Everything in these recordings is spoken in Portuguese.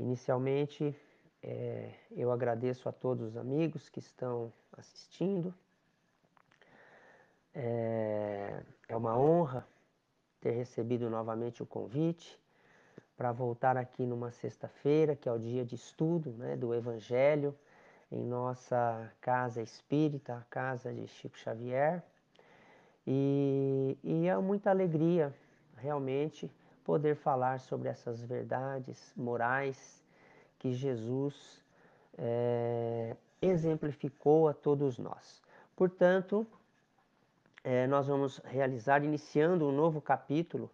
Inicialmente, é, eu agradeço a todos os amigos que estão assistindo. É, é uma honra ter recebido novamente o convite para voltar aqui numa sexta-feira, que é o dia de estudo né, do Evangelho, em nossa casa espírita, a casa de Chico Xavier. E, e é muita alegria, realmente poder falar sobre essas verdades morais que Jesus é, exemplificou a todos nós. Portanto, é, nós vamos realizar, iniciando um novo capítulo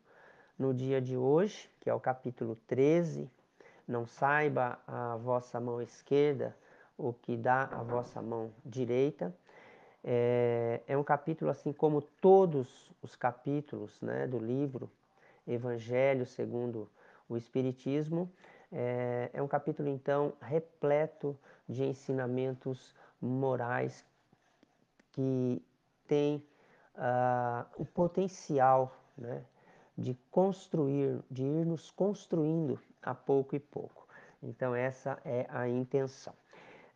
no dia de hoje, que é o capítulo 13. Não saiba a vossa mão esquerda o que dá a vossa mão direita. É, é um capítulo assim como todos os capítulos né, do livro Evangelho segundo o Espiritismo. É, é um capítulo, então, repleto de ensinamentos morais que tem uh, o potencial né, de construir, de ir nos construindo a pouco e pouco. Então, essa é a intenção.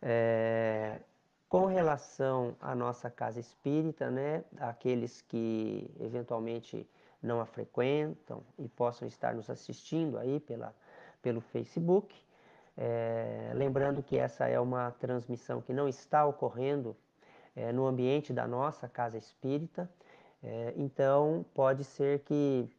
É, com relação à nossa casa espírita, né, aqueles que eventualmente não a frequentam e possam estar nos assistindo aí pela, pelo Facebook. É, lembrando que essa é uma transmissão que não está ocorrendo é, no ambiente da nossa casa espírita, é, então pode ser que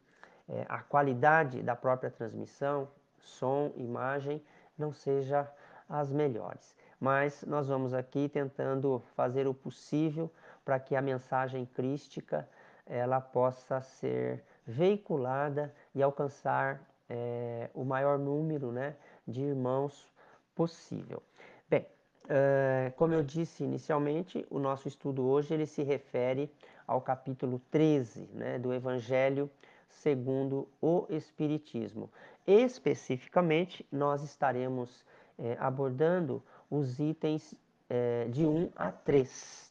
a qualidade da própria transmissão, som, imagem, não seja as melhores. Mas nós vamos aqui tentando fazer o possível para que a mensagem crística ela possa ser veiculada e alcançar é, o maior número né, de irmãos possível. Bem, como eu disse inicialmente, o nosso estudo hoje ele se refere ao capítulo 13 né, do Evangelho segundo o Espiritismo. Especificamente, nós estaremos é, abordando os itens é, de 1 a 3,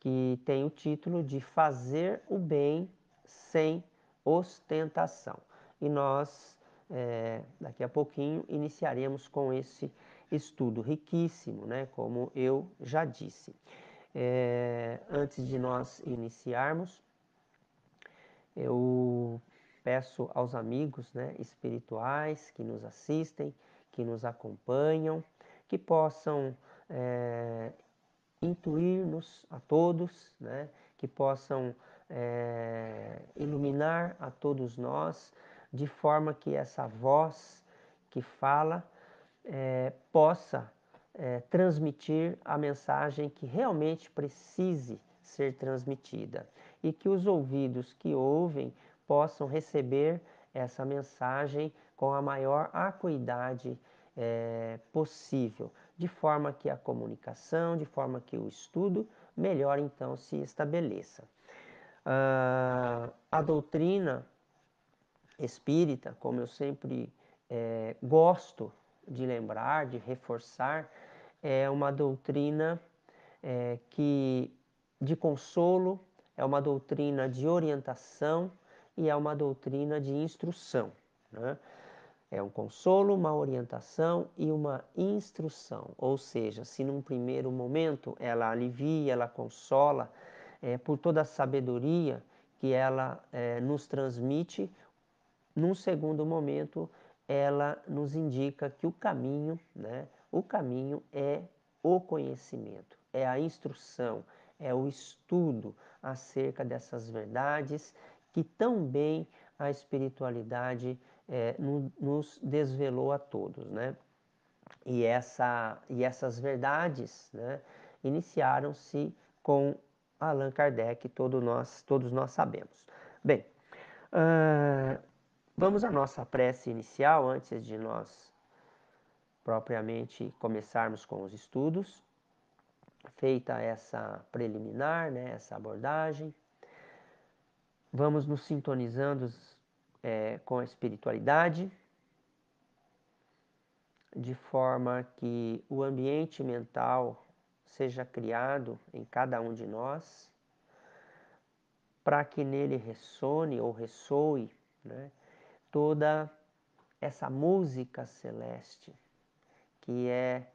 que tem o título de Fazer o Bem Sem Ostentação. E nós, é, daqui a pouquinho, iniciaremos com esse estudo riquíssimo, né? como eu já disse. É, antes de nós iniciarmos, eu peço aos amigos né, espirituais que nos assistem, que nos acompanham, que possam é, intuir-nos a todos, né? que possam é, iluminar a todos nós, de forma que essa voz que fala é, possa é, transmitir a mensagem que realmente precise ser transmitida e que os ouvidos que ouvem possam receber essa mensagem com a maior acuidade possível, de forma que a comunicação, de forma que o estudo melhor então se estabeleça. Ah, a doutrina espírita, como eu sempre é, gosto de lembrar, de reforçar, é uma doutrina é, que de consolo, é uma doutrina de orientação e é uma doutrina de instrução. Né? É um consolo, uma orientação e uma instrução. Ou seja, se num primeiro momento ela alivia, ela consola, é, por toda a sabedoria que ela é, nos transmite, num segundo momento ela nos indica que o caminho, né, o caminho é o conhecimento, é a instrução, é o estudo acerca dessas verdades que também a espiritualidade é, nos desvelou a todos, né? E, essa, e essas verdades né, iniciaram-se com Allan Kardec, todo nós, todos nós sabemos. Bem, uh, vamos à nossa prece inicial, antes de nós propriamente começarmos com os estudos. Feita essa preliminar, né, essa abordagem, vamos nos sintonizando é, com a espiritualidade, de forma que o ambiente mental seja criado em cada um de nós, para que nele ressone ou ressoe né, toda essa música celeste que é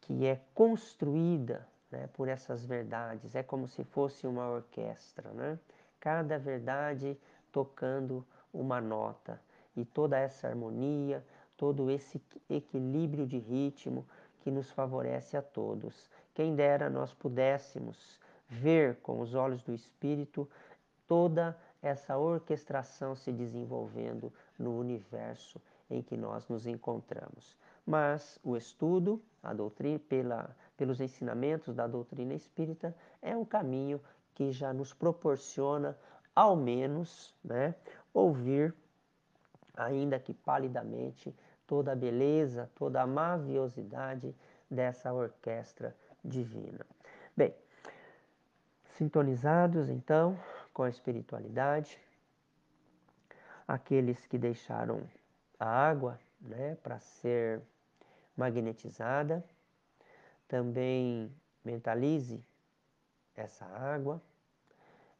que é construída né, por essas verdades. É como se fosse uma orquestra, né? cada verdade tocando uma nota. E toda essa harmonia, todo esse equilíbrio de ritmo que nos favorece a todos. Quem dera nós pudéssemos ver com os olhos do Espírito toda essa orquestração se desenvolvendo no universo em que nós nos encontramos. Mas o estudo, a doutrina, pela, pelos ensinamentos da doutrina espírita, é um caminho que já nos proporciona, ao menos, né, ouvir, ainda que palidamente, toda a beleza, toda a maviosidade dessa orquestra divina. Bem, sintonizados então com a espiritualidade, aqueles que deixaram a água né, para ser magnetizada, também mentalize essa água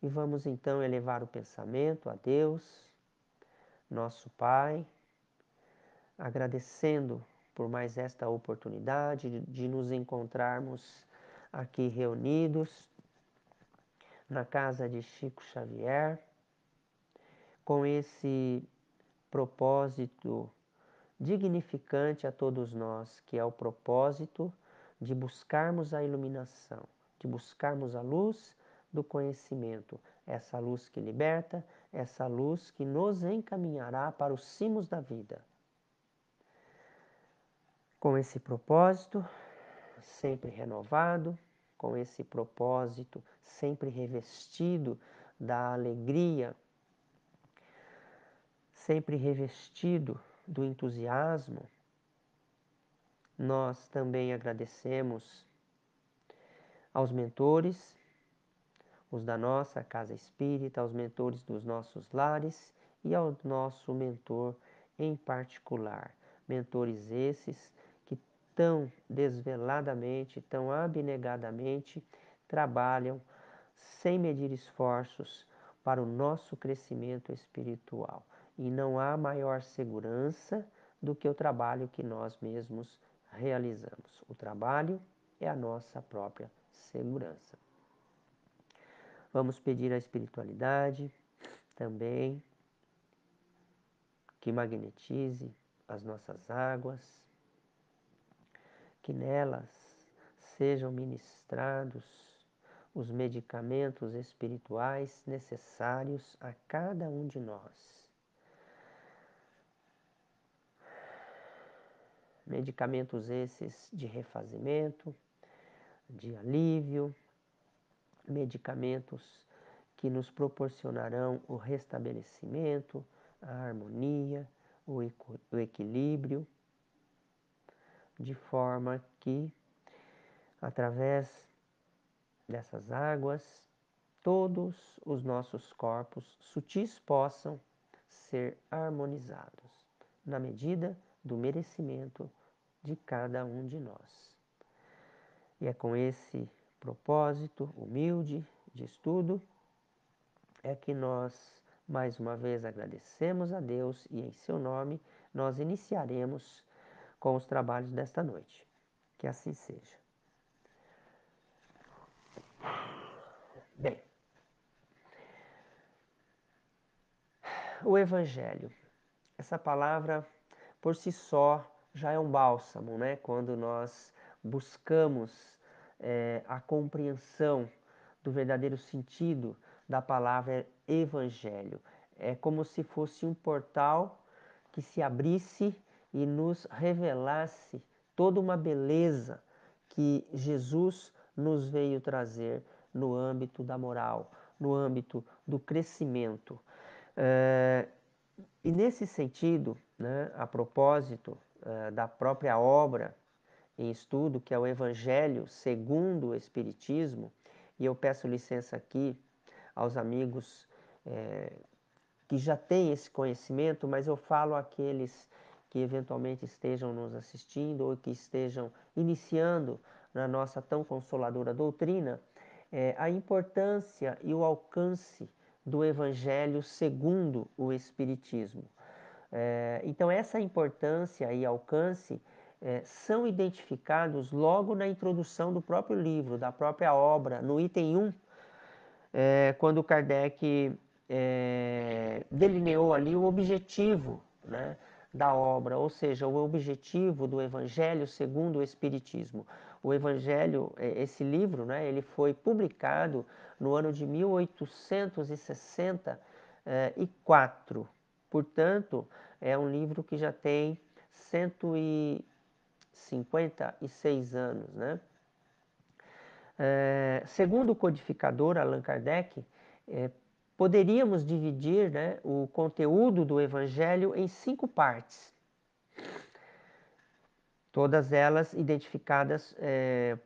e vamos então elevar o pensamento a Deus, nosso Pai, agradecendo por mais esta oportunidade de, nos encontrarmos aqui reunidos na casa de Chico Xavier, com esse propósito dignificante a todos nós, que é o propósito de buscarmos a iluminação de buscarmos a luz do conhecimento, essa luz que liberta, essa luz que nos encaminhará para os cimos da vida. Com esse propósito, sempre renovado, com esse propósito, sempre revestido da alegria, sempre revestido do entusiasmo, nós também agradecemos aos mentores, os da nossa casa espírita, aos mentores dos nossos lares e ao nosso mentor em particular. Mentores esses que tão desveladamente, tão abnegadamente trabalham sem medir esforços para o nosso crescimento espiritual. E não há maior segurança do que o trabalho que nós mesmos realizamos. O trabalho é a nossa própria segurança. Vamos pedir à espiritualidade também que magnetize as nossas águas, que nelas sejam ministrados os medicamentos espirituais necessários a cada um de nós. Medicamentos esses de refazimento, de alívio, medicamentos que nos proporcionarão o restabelecimento, a harmonia, o, o equilíbrio, de forma que, através dessas águas, todos os nossos corpos sutis possam ser harmonizados, na medida do merecimento de cada um de nós. E é com esse propósito humilde de estudo é que nós mais uma vez agradecemos a Deus e em seu nome nós iniciaremos com os trabalhos desta noite. Que assim seja. Bem, o Evangelho, essa palavra por si só já é um bálsamo, né? Quando nós buscamos é, a compreensão do verdadeiro sentido da palavra evangelho. É como se fosse um portal que se abrisse e nos revelasse toda uma beleza que Jesus nos veio trazer no âmbito da moral, no âmbito do crescimento. É, e nesse sentido, né, a propósito é, da própria obra em estudo, que é o Evangelho segundo o Espiritismo, e eu peço licença aqui aos amigos é, que já têm esse conhecimento, mas eu falo àqueles que eventualmente estejam nos assistindo ou que estejam iniciando na nossa tão consoladora doutrina, é, a importância e o alcance do Evangelho segundo o Espiritismo. É, então, essa importância e alcance é, são identificados logo na introdução do próprio livro, da própria obra, no item 1, é, quando Kardec é, delineou ali o objetivo né, da obra, ou seja, o objetivo do Evangelho segundo o Espiritismo. O Evangelho, é, esse livro, né, ele foi publicado no ano de 1864, é, portanto, é um livro que já tem 100 e 56 anos. Né? É, segundo o codificador Allan Kardec, é, poderíamos dividir né, o conteúdo do Evangelho em cinco partes, todas elas identificadas é,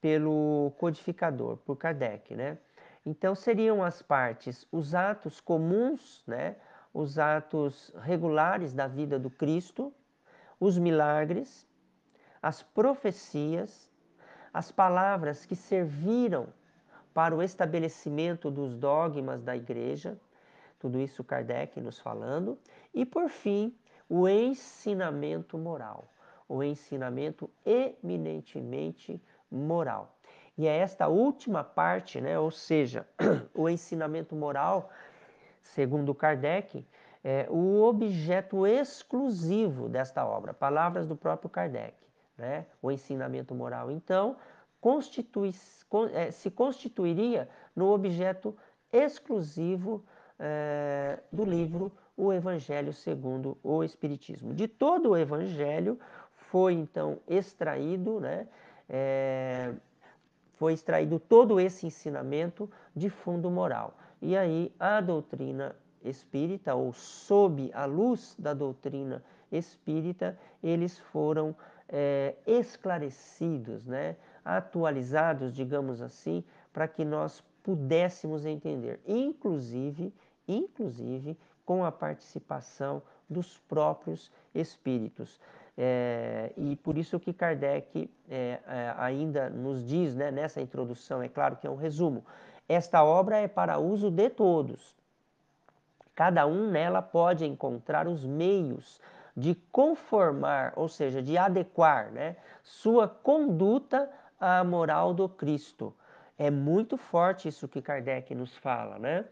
pelo codificador, por Kardec. Né? Então seriam as partes, os atos comuns, né, os atos regulares da vida do Cristo, os milagres, as profecias, as palavras que serviram para o estabelecimento dos dogmas da igreja, tudo isso Kardec nos falando, e por fim, o ensinamento moral, o ensinamento eminentemente moral. E é esta última parte, né, ou seja, o ensinamento moral, segundo Kardec, é o objeto exclusivo desta obra, palavras do próprio Kardec né? o ensinamento moral, então, constitui, eh, se constituiria no objeto exclusivo eh, do livro O Evangelho segundo o Espiritismo. De todo o Evangelho foi então extraído, né? Eh, foi extraído todo esse ensinamento de fundo moral. E aí a doutrina espírita, ou sob a luz da doutrina espírita, eles foram é, esclarecidos, né? atualizados, digamos assim, para que nós pudéssemos entender, inclusive, inclusive com a participação dos próprios espíritos. É, e por isso que Kardec é, ainda nos diz, né, nessa introdução, é claro que é um resumo, esta obra é para uso de todos. Cada um nela pode encontrar os meios de conformar, ou seja, de adequar né, sua conduta à moral do Cristo. É muito forte isso que Kardec nos fala, né?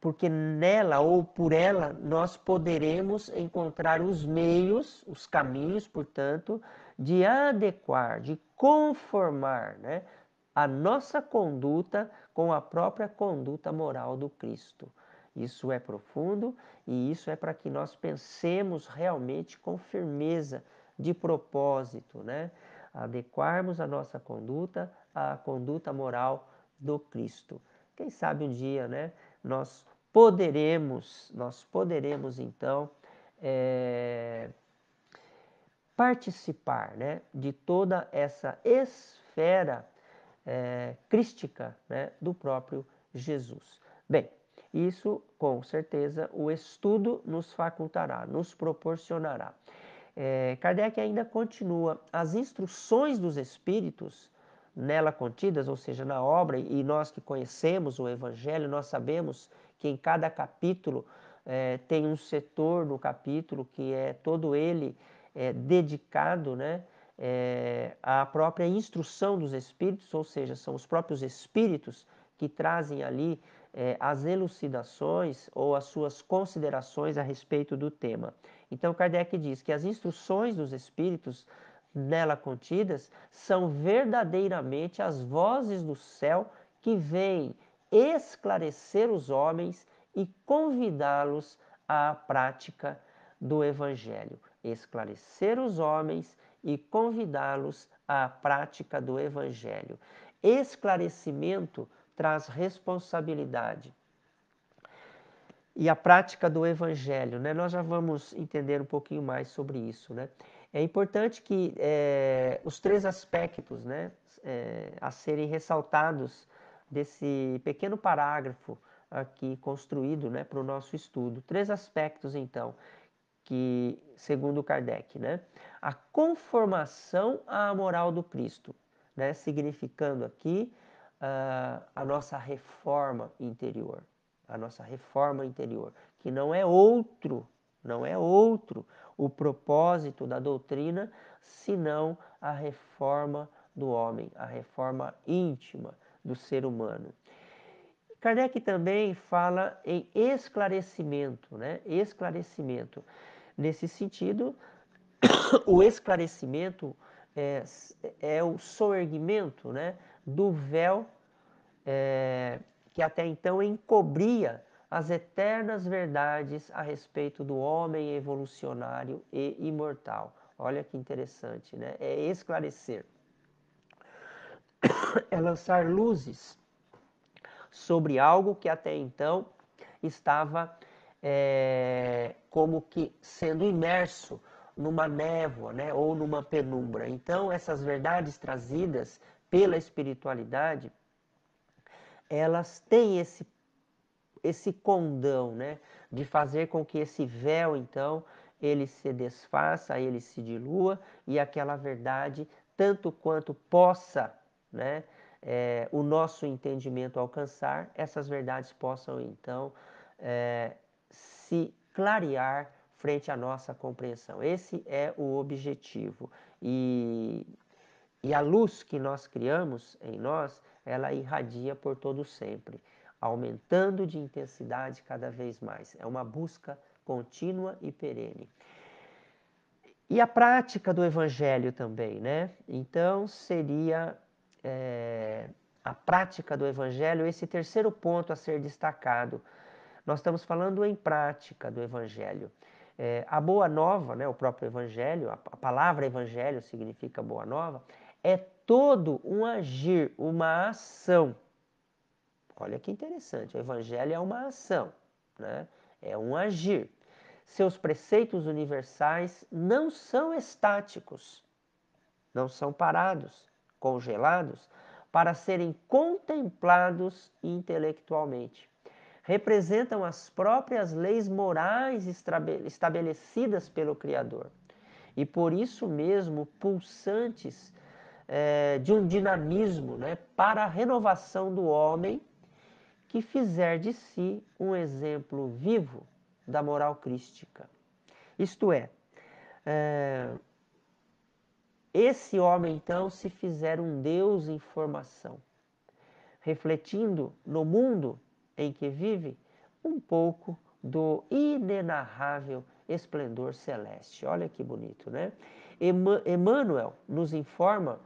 Porque nela ou por ela nós poderemos encontrar os meios, os caminhos, portanto, de adequar, de conformar né, a nossa conduta com a própria conduta moral do Cristo. Isso é profundo e isso é para que nós pensemos realmente com firmeza, de propósito, né? Adequarmos a nossa conduta à conduta moral do Cristo. Quem sabe um dia, né? Nós poderemos, nós poderemos então é, participar, né? De toda essa esfera é, crística, né? Do próprio Jesus. Bem, isso, com certeza, o estudo nos facultará, nos proporcionará. É, Kardec ainda continua: as instruções dos espíritos nela contidas, ou seja, na obra, e nós que conhecemos o Evangelho, nós sabemos que em cada capítulo é, tem um setor no capítulo que é todo ele é, dedicado né, é, à própria instrução dos espíritos, ou seja, são os próprios espíritos que trazem ali é, as elucidações ou as suas considerações a respeito do tema. Então, Kardec diz que as instruções dos espíritos nela contidas são verdadeiramente as vozes do céu que vêm esclarecer os homens e convidá-los à prática do Evangelho. Esclarecer os homens e convidá-los à prática do Evangelho. Esclarecimento traz responsabilidade. E a prática do evangelho, né? Nós já vamos entender um pouquinho mais sobre isso, né? É importante que é, os três aspectos, né, é, a serem ressaltados desse pequeno parágrafo aqui construído, né, para o nosso estudo. Três aspectos, então, que segundo Kardec, né, a conformação à moral do Cristo, né, significando aqui a, a nossa reforma interior. A nossa reforma interior, que não é outro, não é outro o propósito da doutrina, senão a reforma do homem, a reforma íntima do ser humano. Kardec também fala em esclarecimento, né? Esclarecimento. Nesse sentido, o esclarecimento é, é o soerguimento né? do véu é, que até então encobria as eternas verdades a respeito do homem evolucionário e imortal. Olha que interessante, né? É esclarecer, é lançar luzes sobre algo que até então estava é, como que sendo imerso numa névoa, né? Ou numa penumbra. Então, essas verdades trazidas pela espiritualidade elas têm esse, esse condão, né? De fazer com que esse véu, então, ele se desfaça, ele se dilua e aquela verdade, tanto quanto possa, né? É, o nosso entendimento alcançar, essas verdades possam então é, se clarear frente à nossa compreensão. Esse é o objetivo. E, e a luz que nós criamos em nós ela irradia por todo sempre, aumentando de intensidade cada vez mais. É uma busca contínua e perene. E a prática do evangelho também, né? Então, seria é, a prática do evangelho esse terceiro ponto a ser destacado. Nós estamos falando em prática do evangelho. É, a boa nova, né, o próprio evangelho, a, a palavra evangelho significa boa nova, é todo um agir, uma ação. Olha que interessante, o evangelho é uma ação, né? é um agir. Seus preceitos universais não são estáticos, não são parados, congelados, para serem contemplados intelectualmente. Representam as próprias leis morais estabelecidas pelo Criador e por isso mesmo pulsantes é, de um dinamismo né, para a renovação do homem que fizer de si um exemplo vivo da moral crística. Isto é, é esse homem então se fizer um Deus em formação, refletindo no mundo em que vive um pouco do inenarrável esplendor celeste. Olha que bonito, né? Emmanuel nos informa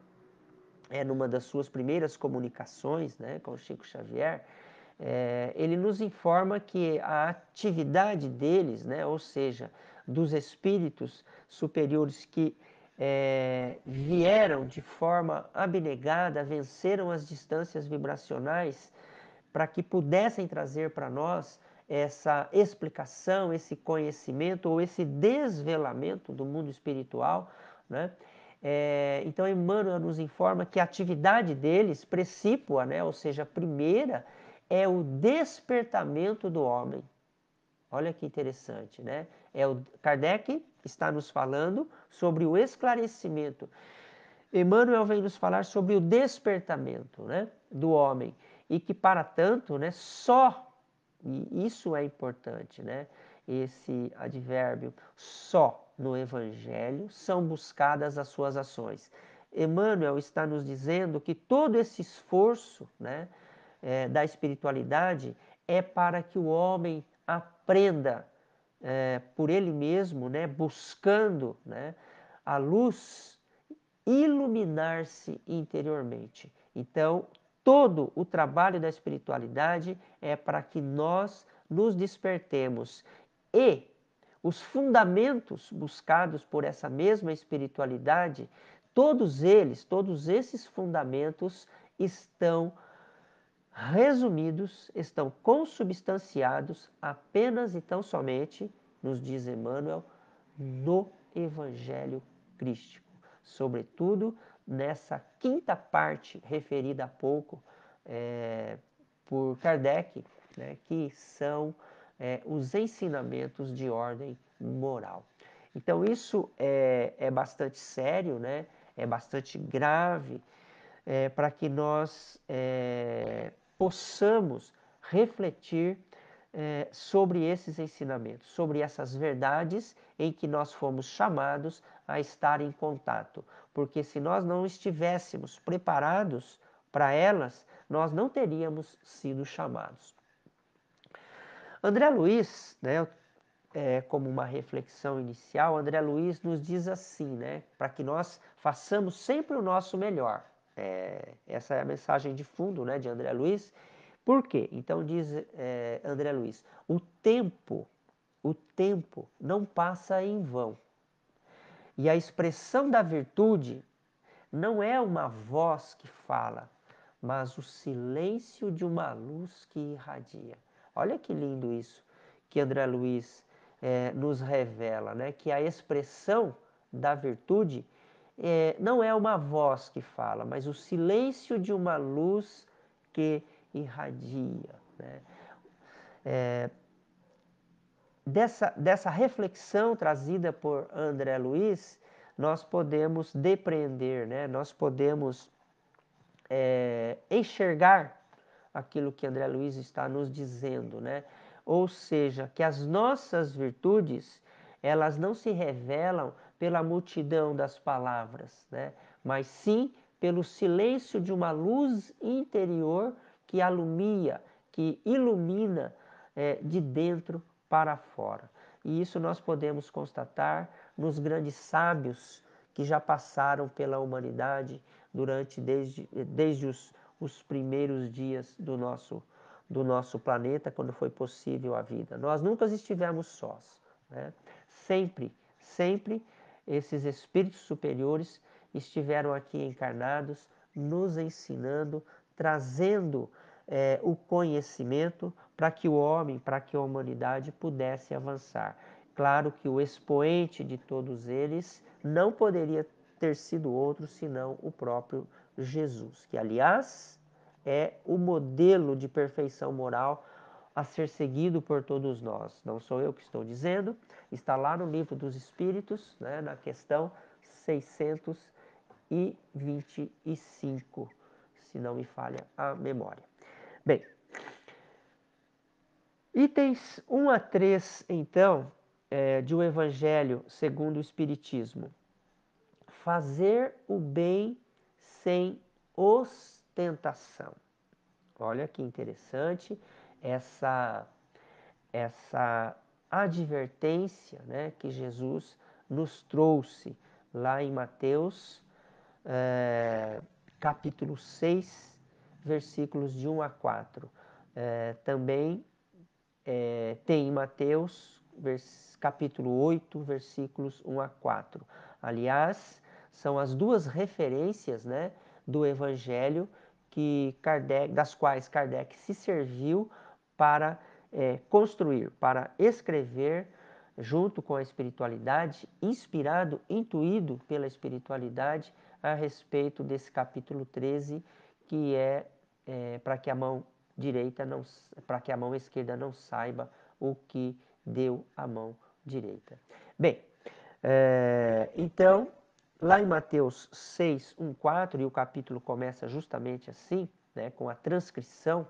é, numa das suas primeiras comunicações né, com o Chico Xavier, é, ele nos informa que a atividade deles, né, ou seja, dos espíritos superiores que é, vieram de forma abnegada, venceram as distâncias vibracionais para que pudessem trazer para nós essa explicação, esse conhecimento ou esse desvelamento do mundo espiritual, né? É, então, Emmanuel nos informa que a atividade deles, precípua, né, ou seja, a primeira, é o despertamento do homem. Olha que interessante, né? É o, Kardec está nos falando sobre o esclarecimento. Emmanuel vem nos falar sobre o despertamento né, do homem e que, para tanto, né, só, e isso é importante, né, esse advérbio, só, no Evangelho são buscadas as suas ações. Emmanuel está nos dizendo que todo esse esforço né, é, da espiritualidade é para que o homem aprenda é, por ele mesmo, né, buscando né, a luz, iluminar-se interiormente. Então, todo o trabalho da espiritualidade é para que nós nos despertemos e os fundamentos buscados por essa mesma espiritualidade, todos eles, todos esses fundamentos estão resumidos, estão consubstanciados apenas e tão somente, nos diz Emmanuel, no Evangelho Crístico. Sobretudo nessa quinta parte referida há pouco é, por Kardec, né, que são é, os ensinamentos de ordem moral. Então, isso é, é bastante sério, né? é bastante grave, é, para que nós é, possamos refletir é, sobre esses ensinamentos, sobre essas verdades em que nós fomos chamados a estar em contato. Porque se nós não estivéssemos preparados para elas, nós não teríamos sido chamados. André Luiz, né, é, como uma reflexão inicial, André Luiz nos diz assim, né, para que nós façamos sempre o nosso melhor. É, essa é a mensagem de fundo né, de André Luiz. Por quê? Então diz é, André Luiz, o tempo, o tempo não passa em vão. E a expressão da virtude não é uma voz que fala, mas o silêncio de uma luz que irradia. Olha que lindo isso que André Luiz é, nos revela, né? Que a expressão da virtude é, não é uma voz que fala, mas o silêncio de uma luz que irradia. Né? É, dessa, dessa reflexão trazida por André Luiz, nós podemos depreender, né? nós podemos é, enxergar aquilo que André Luiz está nos dizendo, né? Ou seja, que as nossas virtudes, elas não se revelam pela multidão das palavras, né? Mas sim pelo silêncio de uma luz interior que alumia, que ilumina é, de dentro para fora. E isso nós podemos constatar nos grandes sábios que já passaram pela humanidade durante desde, desde os os primeiros dias do nosso, do nosso planeta, quando foi possível a vida. Nós nunca estivemos sós. Né? Sempre, sempre esses espíritos superiores estiveram aqui encarnados, nos ensinando, trazendo é, o conhecimento para que o homem, para que a humanidade pudesse avançar. Claro que o expoente de todos eles não poderia ter sido outro senão o próprio Jesus, que aliás é o modelo de perfeição moral a ser seguido por todos nós. Não sou eu que estou dizendo, está lá no livro dos Espíritos, né, na questão 625, se não me falha a memória. Bem, itens 1 a 3, então, é, de um Evangelho segundo o Espiritismo. Fazer o bem sem ostentação. Olha que interessante essa essa advertência, né, que Jesus nos trouxe lá em Mateus é, capítulo 6, versículos de 1 a 4. É, eh, também é, tem em Mateus, vers, capítulo 8, versículos 1 a 4. Aliás, são as duas referências né, do Evangelho que Kardec, das quais Kardec se serviu para é, construir, para escrever, junto com a espiritualidade, inspirado, intuído pela espiritualidade, a respeito desse capítulo 13, que é, é para que a mão direita não, para que a mão esquerda não saiba o que deu a mão direita. Bem, é, então Lá em Mateus 6, 1, 4, e o capítulo começa justamente assim, né, com a transcrição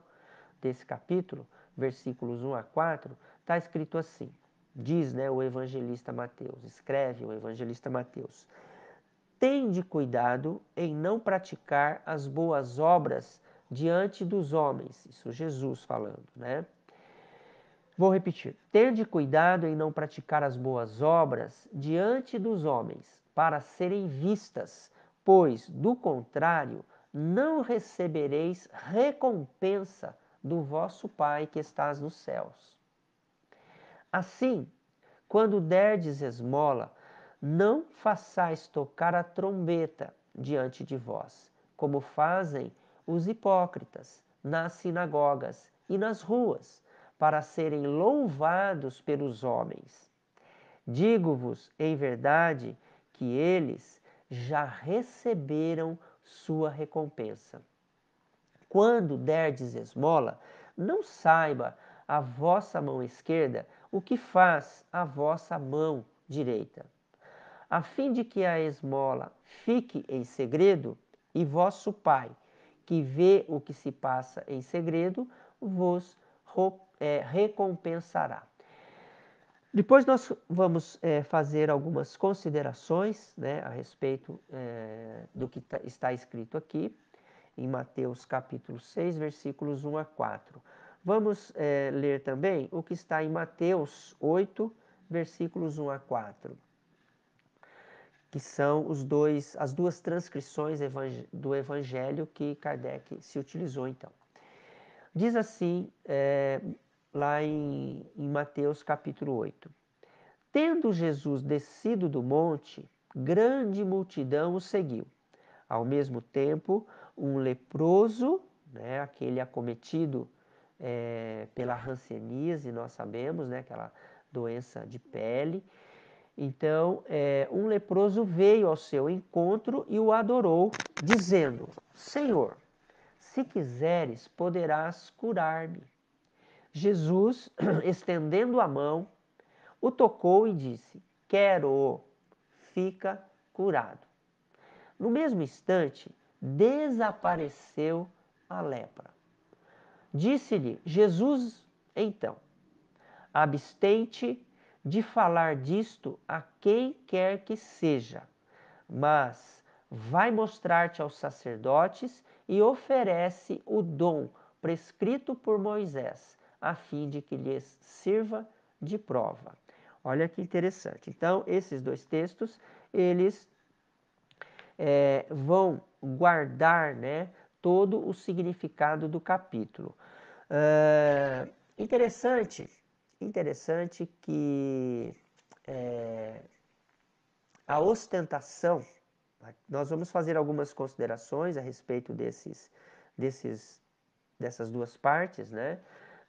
desse capítulo, versículos 1 a 4, está escrito assim: diz né, o evangelista Mateus, escreve o evangelista Mateus: Tende cuidado em não praticar as boas obras diante dos homens. Isso Jesus falando, né? Vou repetir. Tende cuidado em não praticar as boas obras diante dos homens, para serem vistas, pois, do contrário, não recebereis recompensa do vosso Pai que estás nos céus. Assim, quando derdes esmola, não façais tocar a trombeta diante de vós, como fazem os hipócritas nas sinagogas e nas ruas, para serem louvados pelos homens. Digo-vos, em verdade, que eles já receberam sua recompensa. Quando derdes esmola, não saiba a vossa mão esquerda o que faz a vossa mão direita, a fim de que a esmola fique em segredo, e vosso Pai, que vê o que se passa em segredo, vos eh, recompensará. Depois nós vamos é, fazer algumas considerações né, a respeito é, do que tá, está escrito aqui em Mateus capítulo 6, versículos 1 a 4. Vamos é, ler também o que está em Mateus 8, versículos 1 a 4, que são os dois, as duas transcrições do Evangelho que Kardec se utilizou então. Diz assim, lá em, em Mateus capítulo 8. Tendo Jesus descido do monte, grande multidão o seguiu. Ao mesmo tempo, um leproso, né, aquele acometido é, pela Hanseníase, nós sabemos, né, aquela doença de pele. Então, é, um leproso veio ao seu encontro e o adorou, dizendo: Senhor, se quiseres, poderás curar-me. Jesus, estendendo a mão, o tocou e disse: Quero, fica curado. No mesmo instante, desapareceu a lepra. Disse-lhe Jesus então: Abstente de falar disto a quem quer que seja, mas vai mostrar-te aos sacerdotes e oferece o dom prescrito por Moisés a fim de que lhes sirva de prova. Olha que interessante. Então, esses dois textos, eles é, vão guardar né, todo o significado do capítulo. Uh, interessante, interessante que é, a ostentação, nós vamos fazer algumas considerações a respeito desses, desses, dessas duas partes, né?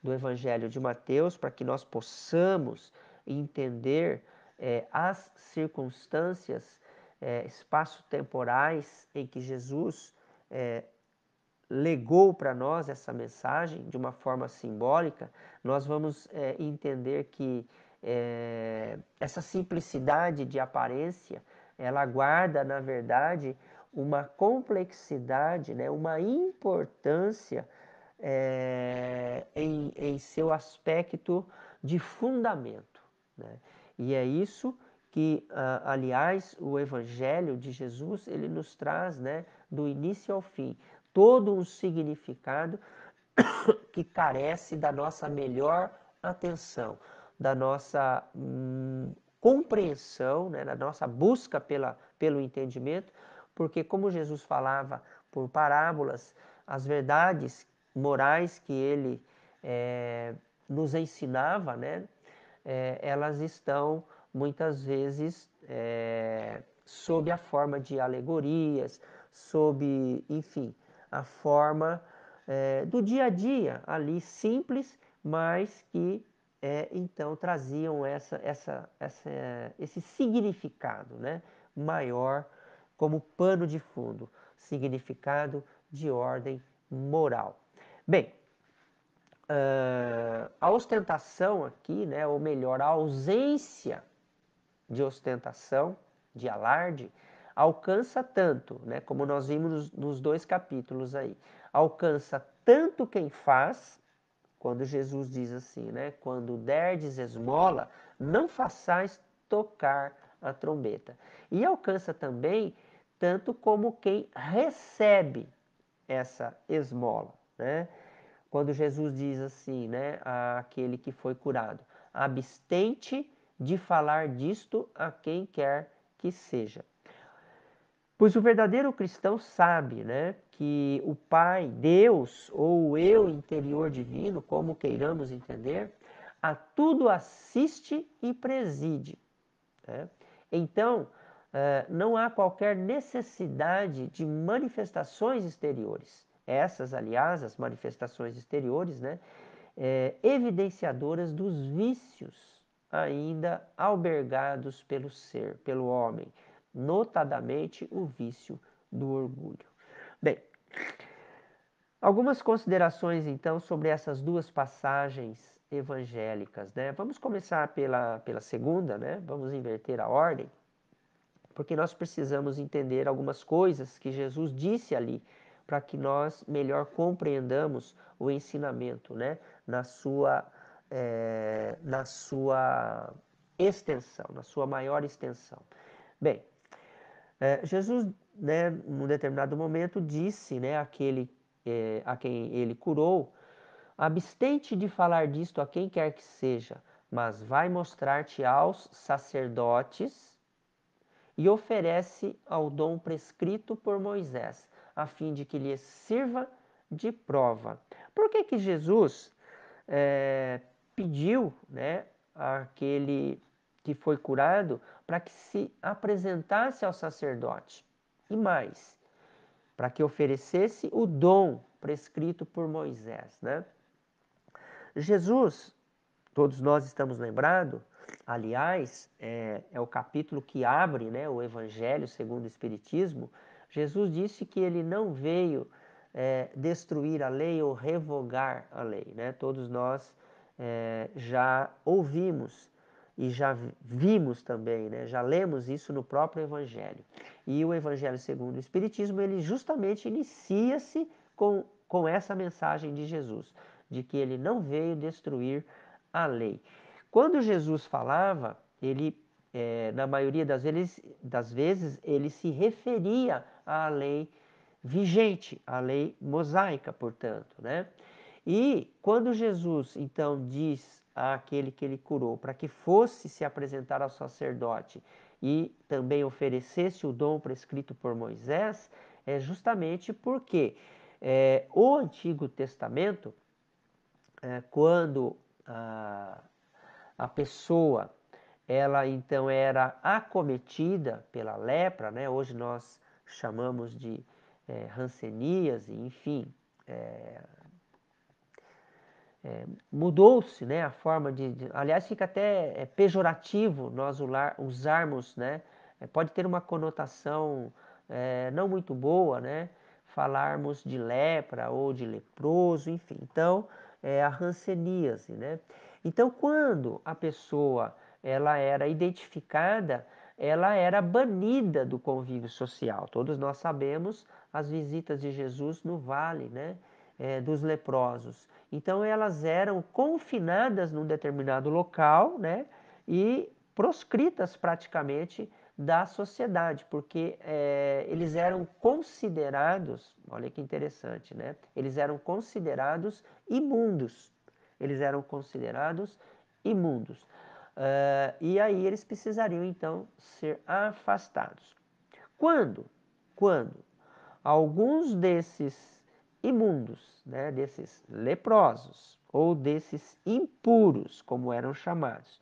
do Evangelho de Mateus para que nós possamos entender é, as circunstâncias é, espaço-temporais em que Jesus é, legou para nós essa mensagem de uma forma simbólica, nós vamos é, entender que é, essa simplicidade de aparência ela guarda, na verdade, uma complexidade, né, uma importância é, em, em seu aspecto de fundamento. Né? E é isso que, ah, aliás, o Evangelho de Jesus ele nos traz, né, do início ao fim, todo um significado que carece da nossa melhor atenção, da nossa hum, compreensão, né, da nossa busca pela, pelo entendimento, porque como Jesus falava por parábolas, as verdades morais que ele é, nos ensinava, né, é, elas estão muitas vezes é, sob a forma de alegorias, sob, enfim, a forma é, do dia a dia ali simples, mas que é, então traziam essa, essa, essa, esse significado né, maior como pano de fundo, significado de ordem moral. Bem, uh, a ostentação aqui, né, ou melhor, a ausência de ostentação, de alarde, alcança tanto, né, como nós vimos nos, nos dois capítulos aí, alcança tanto quem faz, quando Jesus diz assim, né, quando derdes esmola, não façais tocar a trombeta. E alcança também tanto como quem recebe essa esmola, né? quando Jesus diz assim, né, aquele que foi curado: abstente de falar disto a quem quer que seja. Pois o verdadeiro cristão sabe, né, que o Pai, Deus ou o eu interior divino, como queiramos entender, a tudo assiste e preside. Né? Então, eh, não há qualquer necessidade de manifestações exteriores essas, aliás, as manifestações exteriores, né, é, evidenciadoras dos vícios ainda albergados pelo ser, pelo homem, notadamente o vício do orgulho. Bem, algumas considerações então sobre essas duas passagens evangélicas, né? Vamos começar pela, pela segunda, né? Vamos inverter a ordem, porque nós precisamos entender algumas coisas que Jesus disse ali para que nós melhor compreendamos o ensinamento, né? Na sua, é, na sua extensão, na sua maior extensão. Bem, é, Jesus, né, num determinado momento, disse né, àquele, é, eh, a quem ele curou: abstente de falar disto a quem quer que seja, mas vai mostrar-te aos sacerdotes e oferece ao dom prescrito por Moisés a fim de que lhe sirva de prova. Por que, que Jesus é, pediu né, àquele que foi curado para que se apresentasse ao sacerdote? E mais, para que oferecesse o dom prescrito por Moisés. Né? Jesus, todos nós estamos lembrados, aliás, é, é o capítulo que abre né, o Evangelho segundo o Espiritismo Jesus disse que ele não veio é, destruir a lei ou revogar a lei. Né? Todos nós é, já ouvimos e já vimos também, né? já lemos isso no próprio Evangelho. E o Evangelho segundo o Espiritismo, ele justamente inicia-se com, com essa mensagem de Jesus, de que ele não veio destruir a lei. Quando Jesus falava, ele é, na maioria das vezes, das vezes, ele se referia à lei vigente, à lei mosaica, portanto. Né? E quando Jesus, então, diz àquele que ele curou para que fosse se apresentar ao sacerdote e também oferecesse o dom prescrito por Moisés, é justamente porque é, o Antigo Testamento, é, quando a, a pessoa ela então era acometida pela lepra, né? hoje nós chamamos de é, eh, ranceníase, enfim, é, é, mudou-se né, a forma de, de, Aliás, fica até é, pejorativo nós usarmos, né, pode ter uma conotação é, não muito boa, né, falarmos de lepra ou de leproso, enfim. Então, é a ranceníase. Né? Então, quando a pessoa ela era identificada, ela era banida do convívio social. Todos nós sabemos as visitas de Jesus no vale, né? É, dos leprosos. Então elas eram confinadas num determinado local, né? E proscritas praticamente da sociedade, porque é, eles eram considerados, olha que interessante, né? Eles eram considerados imundos. Eles eram considerados imundos. Uh, e aí eles precisariam então ser afastados. Quando? Quando alguns desses imundos, né, desses leprosos ou desses impuros, como eram chamados,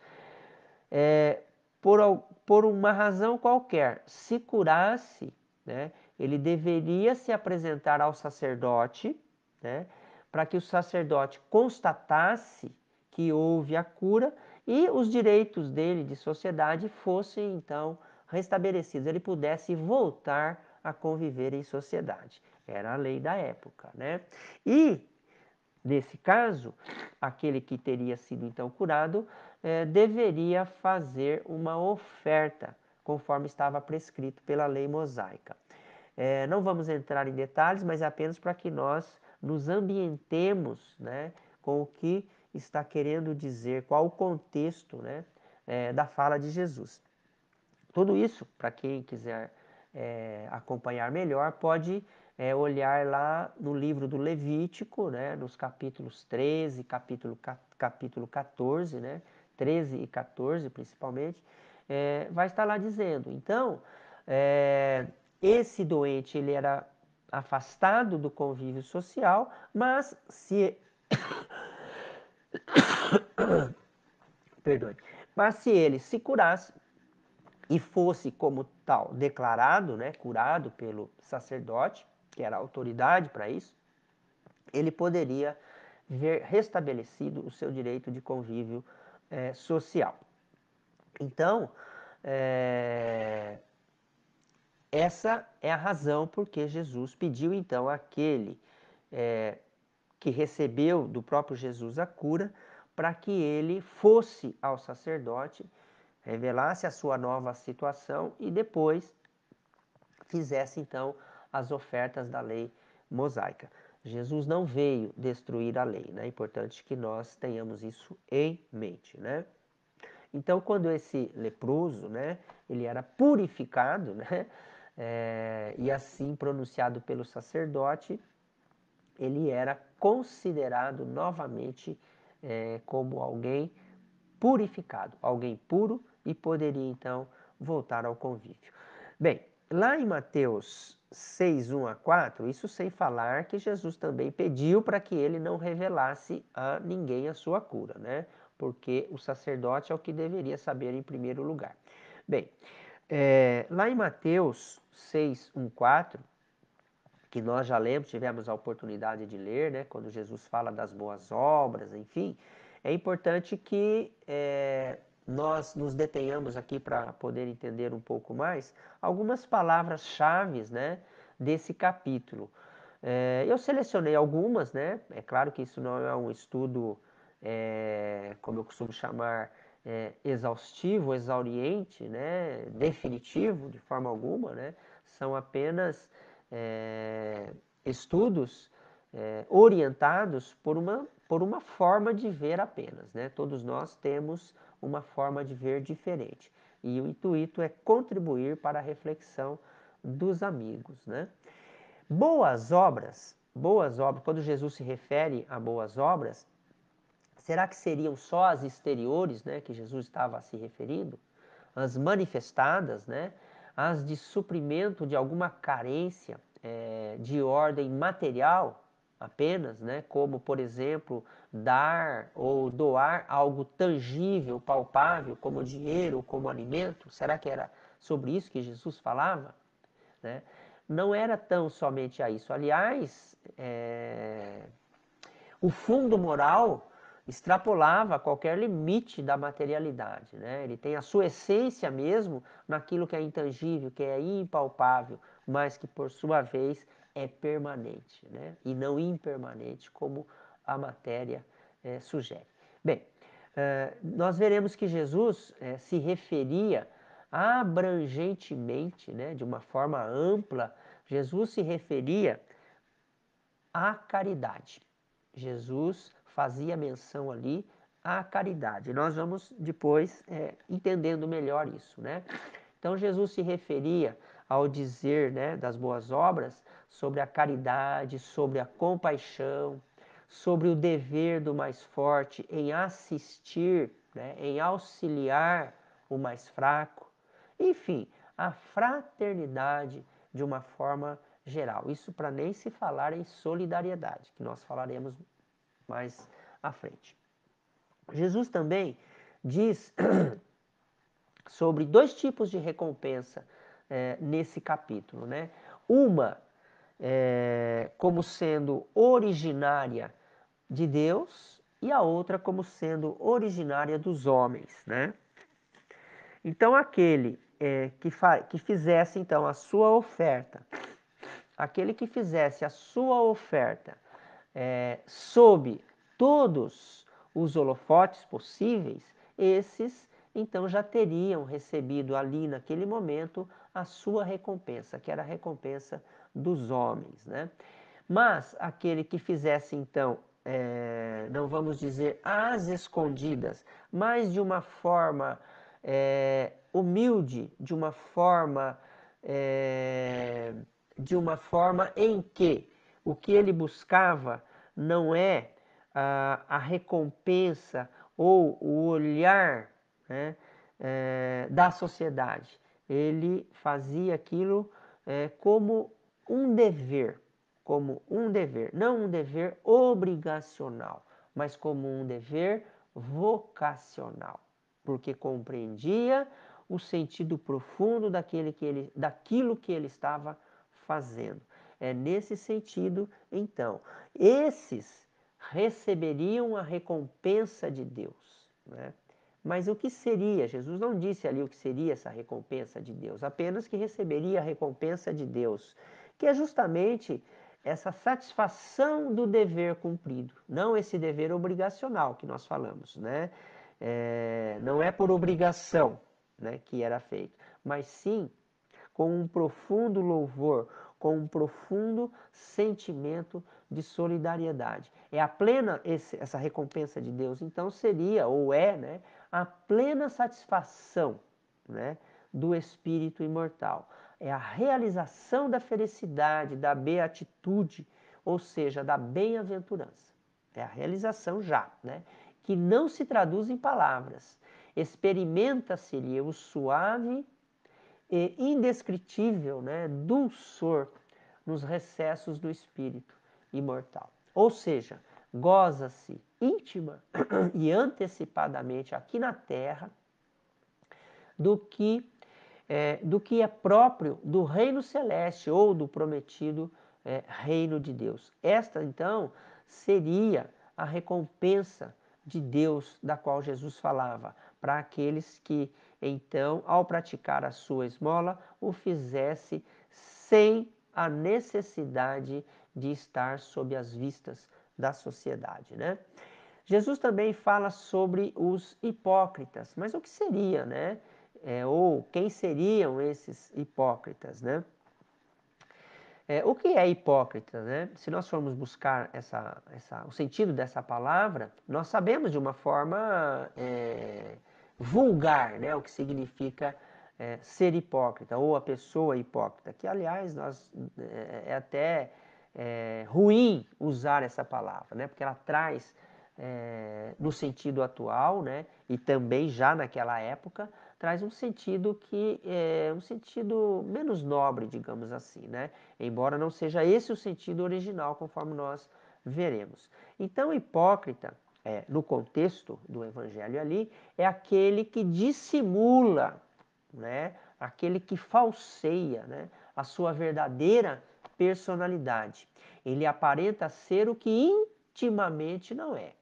é, por, por uma razão qualquer, se curasse, né, ele deveria se apresentar ao sacerdote, né, para que o sacerdote constatasse que houve a cura e os direitos dele de sociedade fossem então restabelecidos, ele pudesse voltar a conviver em sociedade. Era a lei da época, né? E nesse caso, aquele que teria sido então curado é, deveria fazer uma oferta, conforme estava prescrito pela lei mosaica. É, não vamos entrar em detalhes, mas é apenas para que nós nos ambientemos, né, com o que está querendo dizer, qual o contexto né, é, da fala de Jesus. Tudo isso, para quem quiser é, acompanhar melhor, pode é, olhar lá no livro do Levítico, né, nos capítulos 13, capítulo, capítulo 14, né, 13 e 14 principalmente, é, vai estar lá dizendo. Então, é, esse doente ele era afastado do convívio social, mas se Perdoe. Mas se ele se curasse e fosse como tal declarado, né, curado pelo sacerdote, que era autoridade para isso, ele poderia ver restabelecido o seu direito de convívio é, social. Então, é, essa é a razão porque Jesus pediu então aquele é, que recebeu do próprio Jesus a cura, para que ele fosse ao sacerdote, revelasse a sua nova situação e depois fizesse então as ofertas da lei mosaica. Jesus não veio destruir a lei, né? É importante que nós tenhamos isso em mente, né? Então, quando esse leproso, né, ele era purificado, né, é, e assim pronunciado pelo sacerdote, ele era considerado novamente é, como alguém purificado, alguém puro e poderia então voltar ao convívio. Bem, lá em Mateus 6, 1 a 4, isso sem falar que Jesus também pediu para que ele não revelasse a ninguém a sua cura, né? Porque o sacerdote é o que deveria saber em primeiro lugar. Bem, é, lá em Mateus 6, 1, 4, que nós já lemos, tivemos a oportunidade de ler, né, quando Jesus fala das boas obras, enfim, é importante que é, nós nos detenhamos aqui para poder entender um pouco mais algumas palavras-chave né, desse capítulo. É, eu selecionei algumas, né? É claro que isso não é um estudo, é, como eu costumo chamar, é, exaustivo, exauriente, né? definitivo de forma alguma, né? São apenas é, estudos é, orientados por uma, por uma forma de ver apenas. Né? Todos nós temos uma forma de ver diferente. E o intuito é contribuir para a reflexão dos amigos. Né? Boas obras, boas obras, quando Jesus se refere a boas obras, será que seriam só as exteriores né, que Jesus estava se referindo? As manifestadas, né? as de suprimento de alguma carência é, de ordem material apenas, né? como por exemplo dar ou doar algo tangível, palpável, como dinheiro, como alimento. Será que era sobre isso que Jesus falava? Né? Não era tão somente a isso. Aliás, é... o fundo moral extrapolava qualquer limite da materialidade. Né? Ele tem a sua essência mesmo naquilo que é intangível, que é impalpável, mas que por sua vez é permanente né? e não impermanente, como a matéria é, sugere. Bem, é, nós veremos que Jesus é, se referia abrangentemente, né? de uma forma ampla, Jesus se referia à caridade. Jesus fazia menção ali à caridade. Nós vamos depois é, entendendo melhor isso, né? Então Jesus se referia ao dizer né, das boas obras sobre a caridade, sobre a compaixão, sobre o dever do mais forte em assistir, né, em auxiliar o mais fraco. Enfim, a fraternidade de uma forma geral. Isso para nem se falar em solidariedade, que nós falaremos mais à frente. Jesus também diz sobre dois tipos de recompensa é, nesse capítulo, né? Uma é, como sendo originária de Deus e a outra como sendo originária dos homens, né? Então aquele é, que, que fizesse então a sua oferta, aquele que fizesse a sua oferta é, sob todos os holofotes possíveis, esses então já teriam recebido ali naquele momento a sua recompensa, que era a recompensa dos homens. Né? Mas aquele que fizesse então, é, não vamos dizer as escondidas, mas de uma forma é, humilde, de uma forma, é, de uma forma em que o que ele buscava não é a, ah, a recompensa ou o olhar né, é, da sociedade. Ele fazia aquilo é, como um dever, como um dever, não um dever obrigacional, mas como um dever vocacional, porque compreendia o sentido profundo daquele que ele, daquilo que ele estava fazendo. É nesse sentido, então. Esses receberiam a recompensa de Deus. Né? Mas o que seria? Jesus não disse ali o que seria essa recompensa de Deus, apenas que receberia a recompensa de Deus, que é justamente essa satisfação do dever cumprido, não esse dever obrigacional que nós falamos, né? É, não é por obrigação né, que era feito, mas sim com um profundo louvor, com um profundo sentimento de solidariedade. É a plena esse, essa recompensa de Deus, então seria ou é, né, a plena satisfação, né, do espírito imortal. É a realização da felicidade, da beatitude, ou seja, da bem-aventurança. É a realização já, né, que não se traduz em palavras. Experimenta-se-lhe o suave e indescritível né, dulçor nos recessos do espírito imortal. Ou seja, goza-se íntima e antecipadamente aqui na terra do que é, do que é próprio do reino celeste ou do prometido é, reino de Deus. Esta então seria a recompensa de Deus da qual Jesus falava para aqueles que então, ao praticar a sua esmola, o fizesse sem a necessidade de estar sob as vistas da sociedade, né? Jesus também fala sobre os hipócritas, mas o que seria, né? É, ou quem seriam esses hipócritas, né? É, o que é hipócrita, né? Se nós formos buscar essa, essa, o sentido dessa palavra, nós sabemos de uma forma é, vulgar, né? o que significa é, ser hipócrita ou a pessoa hipócrita, que aliás nós, é, é, até é, ruim usar essa palavra, né? porque ela traz é, no sentido atual né? e também já naquela época, traz um sentido que é um sentido menos nobre, digamos assim, né? embora não seja esse o sentido original, conforme nós veremos. Então, hipócrita é, no contexto do evangelho ali, é aquele que dissimula, né? aquele que falseia né? a sua verdadeira personalidade. Ele aparenta ser o que intimamente não é.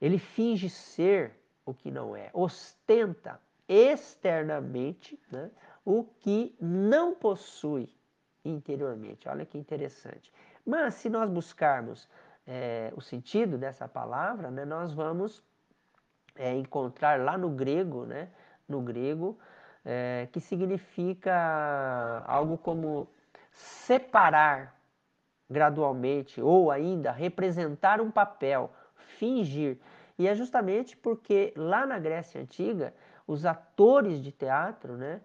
Ele finge ser o que não é, ostenta externamente né, o que não possui interiormente. Olha que interessante. Mas se nós buscarmos é, o sentido dessa palavra, né, nós vamos é, encontrar lá no grego, né, no grego, é, que significa algo como separar gradualmente ou ainda representar um papel, fingir. E é justamente porque lá na Grécia Antiga, os atores de teatro, né,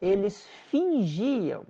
eles fingiam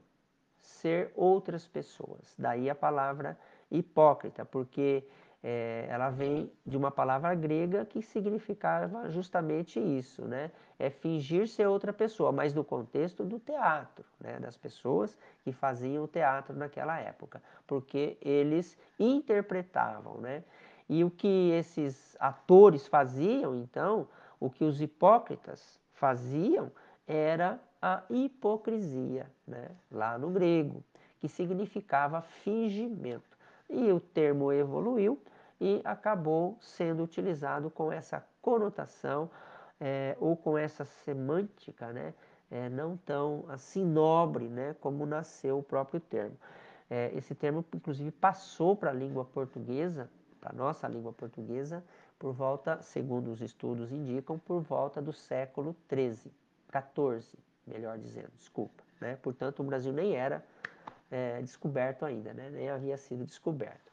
ser outras pessoas. Daí a palavra hipócrita, porque é, ela vem de uma palavra grega que significava justamente isso, né? É fingir ser outra pessoa, mas no contexto do teatro, né? Das pessoas que faziam o teatro naquela época, porque eles interpretavam, né? E o que esses atores faziam, então, o que os hipócritas faziam era a hipocrisia, né? Lá no grego, que significava fingimento e o termo evoluiu e acabou sendo utilizado com essa conotação é, ou com essa semântica, né? É, não tão assim nobre, né? Como nasceu o próprio termo. É, esse termo, inclusive, passou para a língua portuguesa, para nossa língua portuguesa, por volta, segundo os estudos indicam, por volta do século 13, 14, melhor dizendo, desculpa. Né? Portanto, o Brasil nem era é, descoberto ainda, né? nem havia sido descoberto.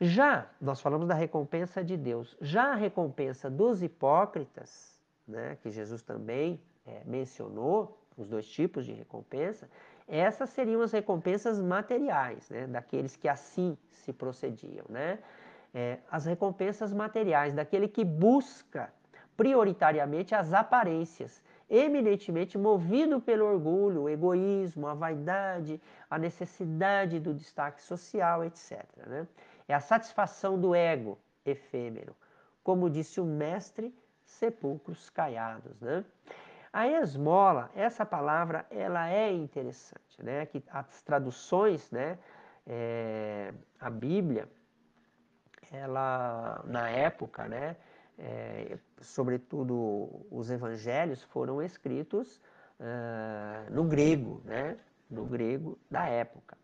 Já, nós falamos da recompensa de Deus, já a recompensa dos hipócritas, né, que Jesus também é, mencionou, os dois tipos de recompensa, essas seriam as recompensas materiais, né, daqueles que assim se procediam. Né? É, as recompensas materiais, daquele que busca prioritariamente as aparências eminentemente movido pelo orgulho, o egoísmo, a vaidade, a necessidade do destaque social, etc. Né? É a satisfação do ego efêmero, como disse o mestre, sepulcros caiados. Né? A esmola, essa palavra, ela é interessante, né? Que as traduções, né? É, a Bíblia, ela na época, né? É, sobretudo os evangelhos, foram escritos uh, no grego, né? no grego da época.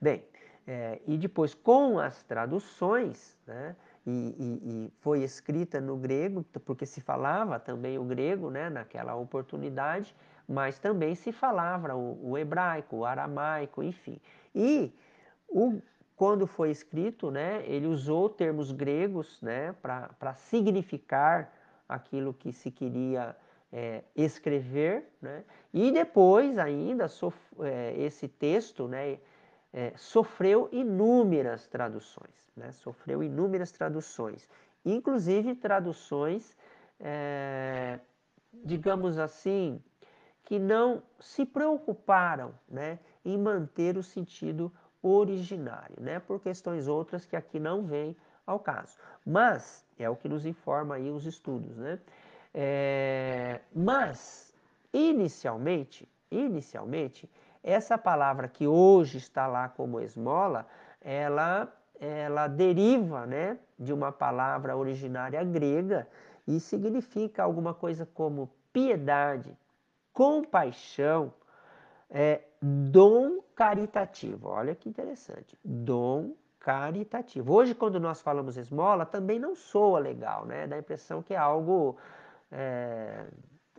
Bem, eh, e depois com as traduções, né? E, e, e, foi escrita no grego, porque se falava também o grego né, naquela oportunidade, mas também se falava o, o hebraico, o aramaico, enfim. E o, quando foi escrito, né, ele usou termos gregos né, para significar aquilo que se queria é, escrever, né? e depois ainda é, esse texto né, é, sofreu inúmeras traduções, né? sofreu inúmeras traduções, inclusive traduções, é, digamos assim, que não se preocuparam né, em manter o sentido originário, né, por questões outras que aqui não vem ao caso. Mas, é o que nos informa aí os estudos, né? É, mas, inicialmente, inicialmente, essa palavra que hoje está lá como esmola, ela, ela deriva né, de uma palavra originária grega e significa alguma coisa como piedade, compaixão, é, dom caritativo. Olha que interessante. Dom caritativo. Hoje, quando nós falamos esmola, também não soa legal, né? Dá a impressão que é algo, é,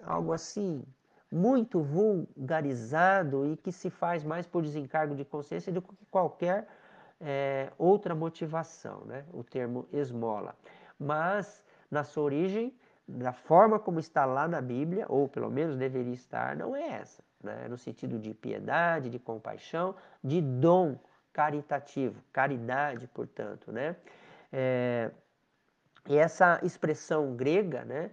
algo assim, muito vulgarizado e que se faz mais por desencargo de consciência do que qualquer é, outra motivação, né? O termo esmola. Mas, na sua origem, da forma como está lá na Bíblia, ou pelo menos deveria estar, não é essa. Né? No sentido de piedade, de compaixão, de dom caritativo, caridade, portanto, né? É, e essa expressão grega, né?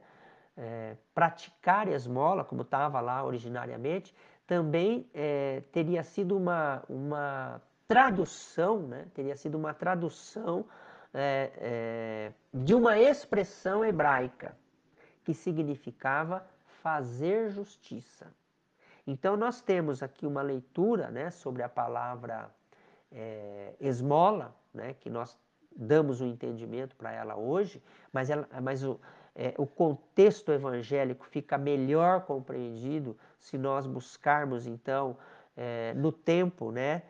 É, praticar esmola, como estava lá originariamente, também é, teria sido uma, uma tradução, né? teria sido uma tradução é, é, de uma expressão hebraica que significava fazer justiça. Então, nós temos aqui uma leitura né, sobre a palavra é, esmola, né, que nós damos um entendimento para ela hoje, mas, ela, mas o, é, o contexto evangélico fica melhor compreendido se nós buscarmos, então, é, no tempo, né,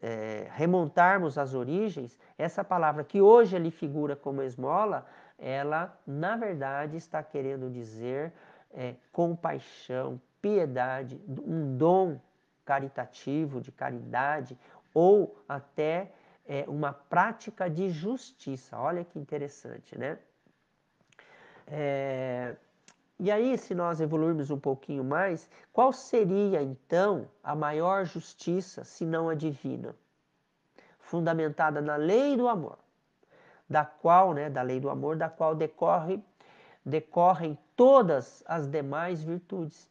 é, remontarmos as origens, essa palavra que hoje ele figura como esmola, ela, na verdade, está querendo dizer é, compaixão, piedade, um dom caritativo, de caridade, ou até é, uma prática de justiça. Olha que interessante, né? É... E aí, se nós evoluirmos um pouquinho mais, qual seria então a maior justiça, se não a divina? Fundamentada na lei do amor, da qual, né, da lei do amor, da qual decorre, decorrem todas as demais virtudes.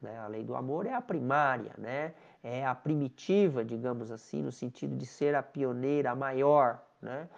Né? A lei do amor é a primária, né? é a primitiva, digamos assim, no sentido de ser a pioneira, a maior, né?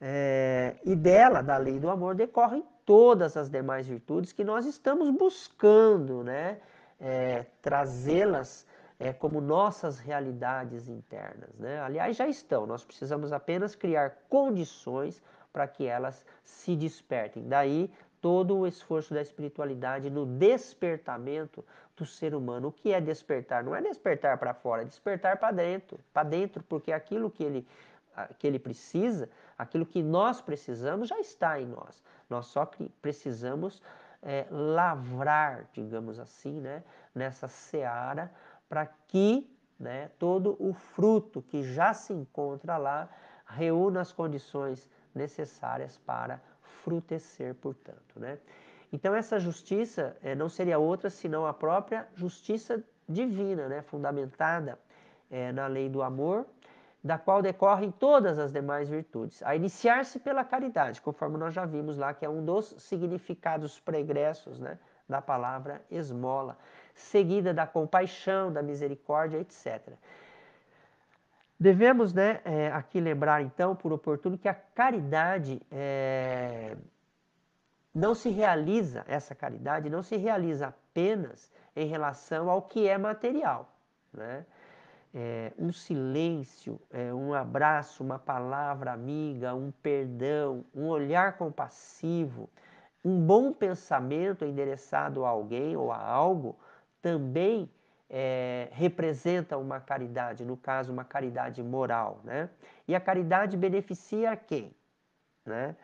É, e dela, da lei do amor, decorrem todas as demais virtudes que nós estamos buscando, né? É, Trazê-las é, como nossas realidades internas, né? Aliás, já estão. Nós precisamos apenas criar condições para que elas se despertem. Daí todo o esforço da espiritualidade no despertamento do ser humano. O que é despertar? Não é despertar para fora, é despertar para dentro, para dentro, porque aquilo que ele que ele precisa, aquilo que nós precisamos já está em nós. Nós só precisamos é, lavrar, digamos assim, né, nessa seara, para que né, todo o fruto que já se encontra lá reúna as condições necessárias para frutecer, portanto. Né? Então essa justiça é, não seria outra senão a própria justiça divina, né, fundamentada é, na lei do amor, da qual decorrem todas as demais virtudes. A iniciar-se pela caridade, conforme nós já vimos lá, que é um dos significados pregressos né, da palavra esmola, seguida da compaixão, da misericórdia, etc. Devemos né, é, aqui lembrar, então, por oportuno, que a caridade é, não se realiza, essa caridade não se realiza apenas em relação ao que é material. Né? É, um silêncio, é, um abraço, uma palavra amiga, um perdão, um olhar compassivo, um bom pensamento endereçado a alguém ou a algo também é, representa uma caridade, no caso, uma caridade moral. Né? E a caridade beneficia a quem? Né?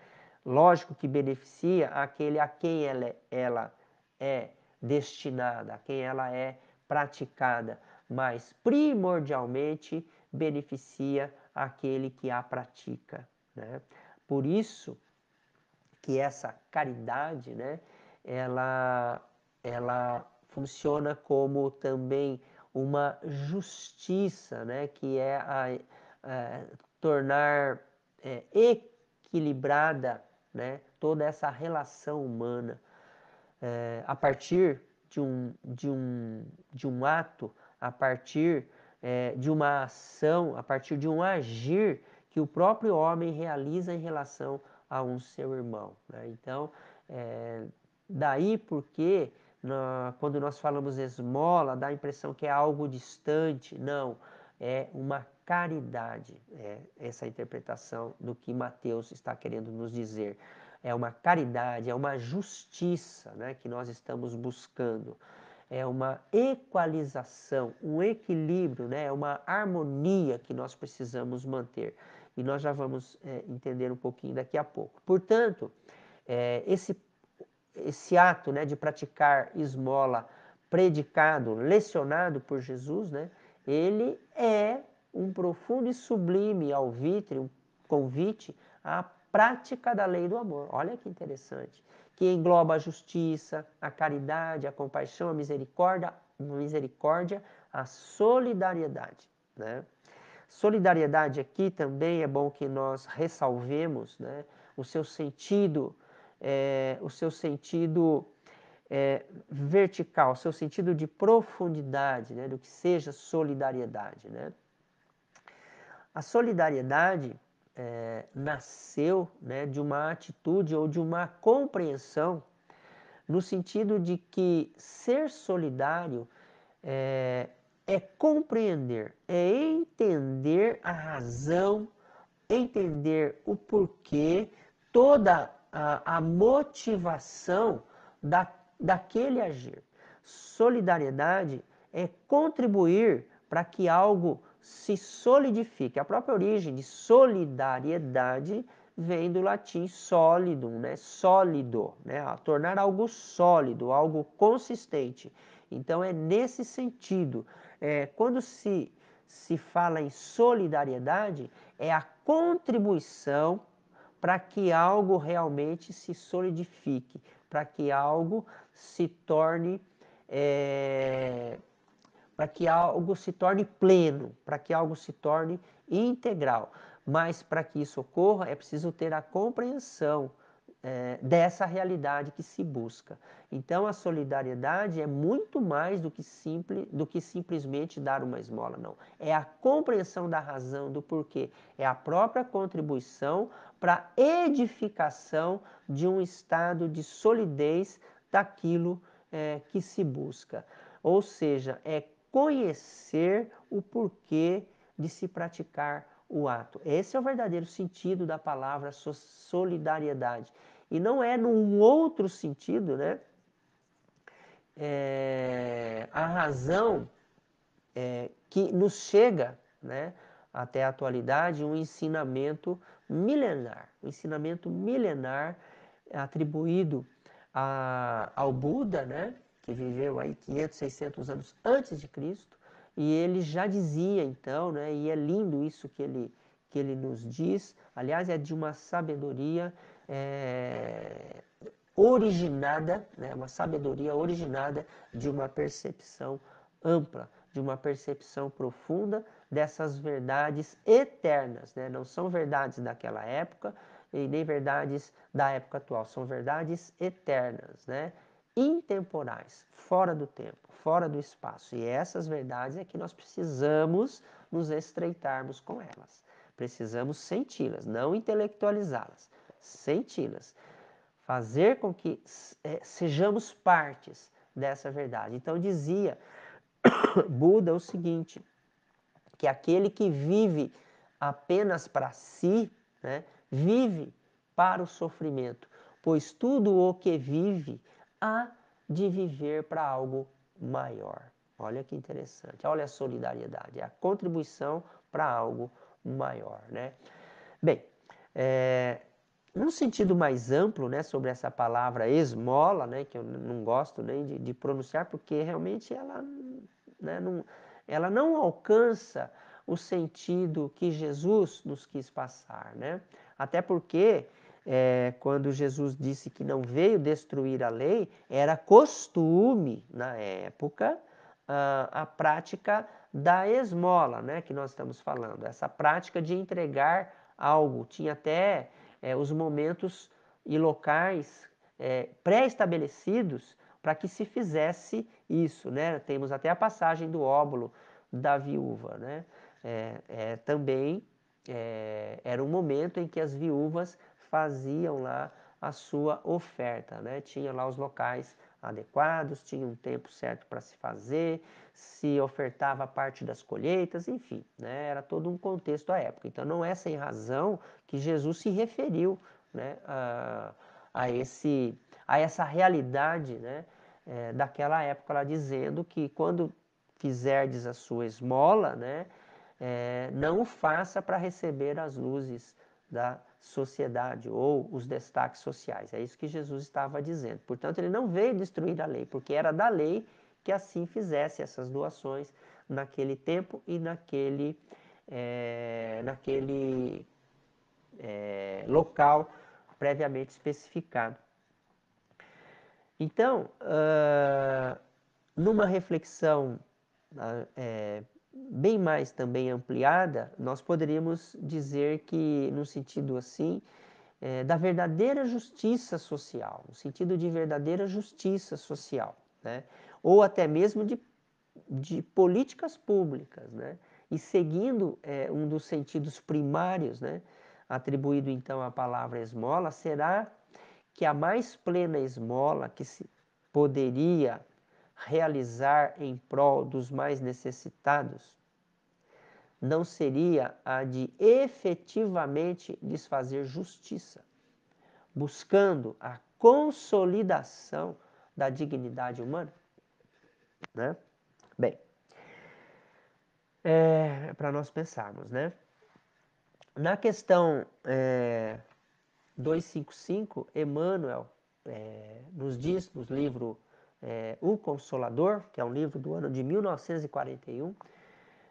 Lógico que beneficia aquele a quem ela, é, ela é destinada, a quem ela é praticada, mas primordialmente beneficia aquele que a pratica. Né? Por isso que essa caridade, né, ela, ela funciona como também uma justiça, né, que é a, a eh, tornar é, equilibrada né? toda essa relação humana é, a partir de um, de, um, de um ato, a partir é, de uma ação, a partir de um agir que o próprio homem realiza em relação a um seu irmão. Né? Então, é, daí porque na, quando nós falamos esmola, dá a impressão que é algo distante. Não, é uma caridade. É essa interpretação do que Mateus está querendo nos dizer. É uma caridade, é uma justiça né, que nós estamos buscando. É uma equalização, um equilíbrio, né, é uma harmonia que nós precisamos manter. E nós já vamos é, entender um pouquinho daqui a pouco. Portanto, é, esse, esse ato né, de praticar esmola predicado, lecionado por Jesus, né, ele é um profundo e sublime alvitre, um convite à prática da lei do amor. Olha que interessante. Que engloba a justiça, a caridade, a compaixão, a misericórdia, misericórdia a solidariedade. Né? Solidariedade aqui também é bom que nós ressalvemos né? o seu sentido, é, o seu sentido é, vertical, o seu sentido de profundidade, né? do que seja solidariedade. Né? A solidariedade é, nasceu né, de uma atitude ou de uma compreensão, no sentido de que ser solidário é, é compreender, é entender a razão, entender o porquê, toda a, a motivação da, daquele agir. Solidariedade é contribuir para que algo se solidifique. A própria origem de solidariedade vem do latim sólido né? Sólido, né? A tornar algo sólido, algo consistente. Então é nesse sentido. É, quando se, se fala em solidariedade, é a contribuição para que algo realmente se solidifique, para que algo se torne é, para que algo se torne pleno, para que algo se torne integral. Mas para que isso ocorra, é preciso ter a compreensão é, dessa realidade que se busca. Então, a solidariedade é muito mais do que, simples, do que simplesmente dar uma esmola, não. É a compreensão da razão, do porquê. É a própria contribuição para a edificação de um estado de solidez daquilo é, que se busca. Ou seja, é conhecer o porquê de se praticar o ato. Esse é o verdadeiro sentido da palavra solidariedade. E não é num outro sentido, né? É, a razão é, que nos chega, né? Até a atualidade, um ensinamento milenar, um ensinamento milenar atribuído a, ao Buda, né? que viveu aí 500, 600 anos antes de Cristo, e ele já dizia então, né, e é lindo isso que ele, que ele nos diz, aliás, é de uma sabedoria é, originada, né, uma sabedoria originada de uma percepção ampla, de uma percepção profunda dessas verdades eternas, né? não são verdades daquela época e nem verdades da época atual, são verdades eternas, né? intemporais, fora do tempo, fora do espaço. E essas verdades é que nós precisamos nos estreitarmos com elas. Precisamos senti-las, não intelectualizá-las, senti-las. Fazer com que é, sejamos partes dessa verdade. Então dizia Buda o seguinte, que aquele que vive apenas para si, né, vive para o sofrimento, pois tudo o que vive a de viver para algo maior. Olha que interessante. Olha a solidariedade, é a contribuição para algo maior, né? Bem, é, um sentido mais amplo, né, sobre essa palavra esmola, né, que eu não gosto nem de, de pronunciar, porque realmente ela, né, não, ela não alcança o sentido que Jesus nos quis passar, né? Até porque é, quando Jesus disse que não veio destruir a lei, era costume na época a, a prática da esmola, né, que nós estamos falando, essa prática de entregar algo. Tinha até é, os momentos e locais é, pré-estabelecidos para que se fizesse isso. Né? Temos até a passagem do óbolo da viúva. Né? É, é também é, era um momento em que as viúvas faziam lá a sua oferta, né? Tinha lá os locais adequados, tinha um tempo certo para se fazer, se ofertava parte das colheitas, enfim, né? Era todo um contexto à época. Então não é sem razão que Jesus se referiu, né? A, a esse, a essa realidade, né? É, daquela época lá dizendo que quando fizerdes a sua esmola, né? É, não o faça para receber as luzes da sociedade ou os destaques sociais. É isso que Jesus estava dizendo. Portanto, ele não veio destruir a lei, porque era da lei que assim fizesse essas doações naquele tempo e naquele, é, naquele é, local previamente especificado. Então, uh, numa reflexão uh, é, bem mais também ampliada, nós poderíamos dizer que, no sentido assim, é, da verdadeira justiça social, no sentido de verdadeira justiça social, né? ou até mesmo de, de políticas públicas, né? e seguindo é, um dos sentidos primários, né? atribuído então à palavra esmola, será que a mais plena esmola que se poderia realizar em prol dos mais necessitados não seria a de efetivamente lhes fazer justiça, buscando a consolidação da dignidade humana? Né? Bem, é, para nós pensarmos, né? Na questão é, 255, Emmanuel é, nos diz, no livro é, O Consolador, que é um livro do ano de 1941,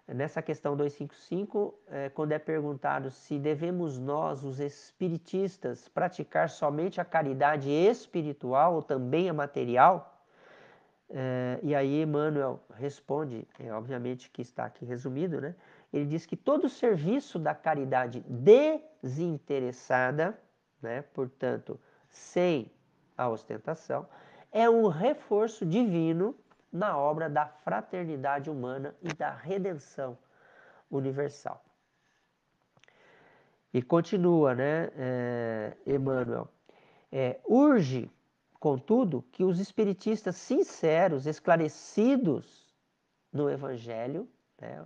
nessa questão 255, é, quando é perguntado se devemos nós, os espiritistas, praticar somente a caridade espiritual ou também a material, é, e aí Emmanuel responde, é, obviamente que está aqui resumido, né? Ele diz que todo serviço da caridade desinteressada, né? portanto, sem a ostentação, é um reforço divino na obra da fraternidade humana e da redenção universal. E continua, né, é, Emmanuel? É, urge, contudo, que os espiritistas sinceros, esclarecidos no Evangelho, né,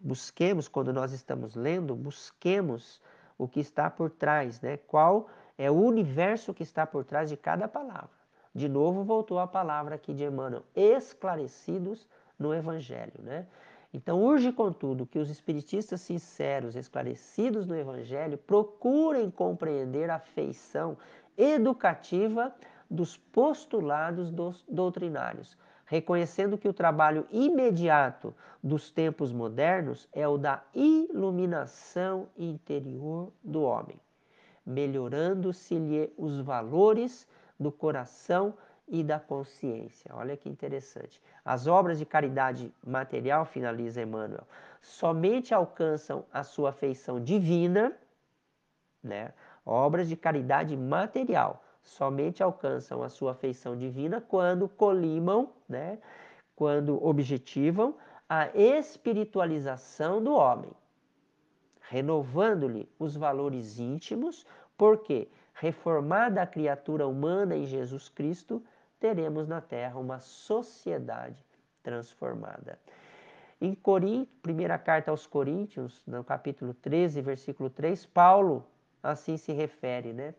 busquemos, quando nós estamos lendo, busquemos o que está por trás, né? qual é o universo que está por trás de cada palavra. De novo, voltou a palavra aqui de Emmanuel, esclarecidos no Evangelho. Né? Então, urge, contudo, que os espiritistas sinceros, esclarecidos no Evangelho, procurem compreender a feição educativa dos postulados dos doutrinários, reconhecendo que o trabalho imediato dos tempos modernos é o da iluminação interior do homem, melhorando-se-lhe os valores do coração e da consciência. Olha que interessante. As obras de caridade material, finaliza Emmanuel, somente alcançam a sua afeição divina, né? Obras de caridade material somente alcançam a sua afeição divina quando colimam, né? Quando objetivam a espiritualização do homem, renovando-lhe os valores íntimos, porque quê? reformada a criatura humana em Jesus Cristo, teremos na terra uma sociedade transformada. Em Corinto, primeira carta aos Coríntios, no capítulo 13, versículo 3, Paulo assim se refere, né?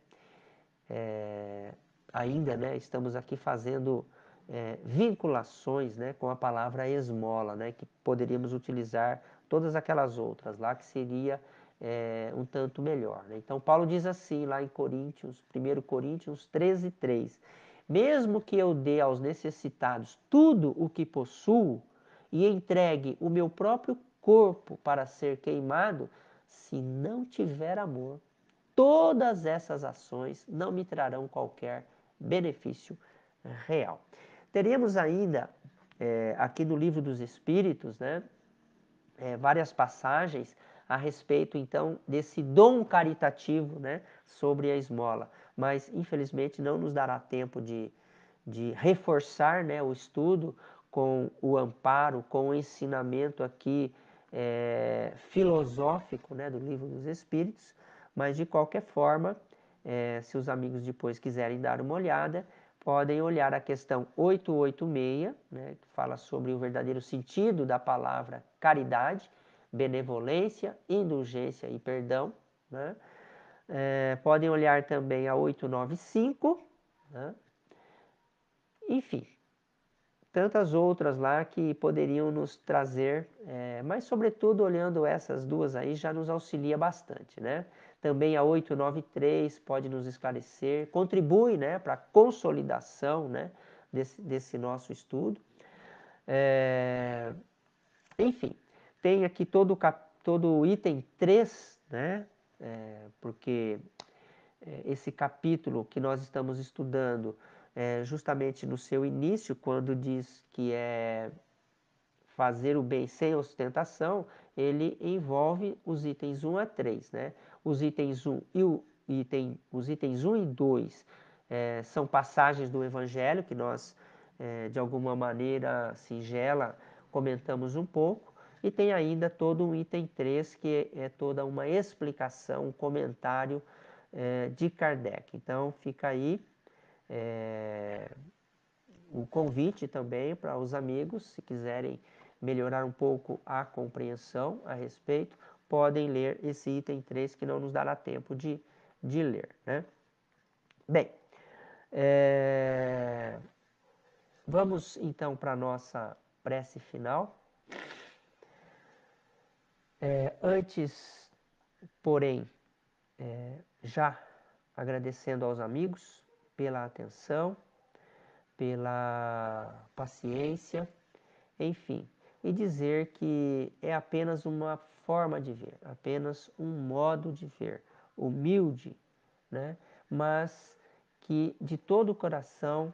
É, ainda, né? Estamos aqui fazendo é, vinculações, né? Com a palavra esmola, né? Que poderíamos utilizar todas aquelas outras lá, que seria é, um tanto melhor. Né? Então, Paulo diz assim lá em Coríntios, 1 Coríntios 13, 3: Mesmo que eu dê aos necessitados tudo o que possuo e entregue o meu próprio corpo para ser queimado, se não tiver amor, todas essas ações não me trarão qualquer benefício real. Teremos ainda é, aqui no Livro dos Espíritos né, é, várias passagens a respeito então desse dom caritativo né, sobre a esmola. Mas infelizmente não nos dará tempo de, de reforçar né, o estudo com o amparo, com o ensinamento aqui é, filosófico né, do livro dos Espíritos, mas de qualquer forma, é, se os amigos depois quiserem dar uma olhada, podem olhar a questão 886, né, que fala sobre o verdadeiro sentido da palavra caridade, benevolência, indulgência e perdão. Né? É, podem olhar também a 895, né? enfim, tantas outras lá que poderiam nos trazer, é, mas sobretudo olhando essas duas aí já nos auxilia bastante, né? Também a 893 pode nos esclarecer, contribui né, para a consolidação né, desse, desse nosso estudo. É, enfim, tem aqui todo, o todo item 3, né? É, porque é, esse capítulo que nós estamos estudando, é justamente no seu início, quando diz que é fazer o bem sem ostentação, ele envolve os itens 1 a 3, né? Os itens 1 e o item, os itens 1 e 2 é, são passagens do Evangelho que nós, é, de alguma maneira singela, comentamos um pouco. E tem ainda todo um item 3, que é toda uma explicação, um comentário é, de Kardec. Então, fica aí é, o convite também para os amigos, se quiserem melhorar um pouco a compreensão a respeito, podem ler esse item 3 que não nos dará tempo de, de ler. Né? Bem, é... vamos então para a nossa prece final. É, antes, porém, é, já agradecendo aos amigos pela atenção, pela paciência, enfim, e dizer que é apenas uma forma de ver, apenas um modo de ver, humilde, né? mas que de todo o coração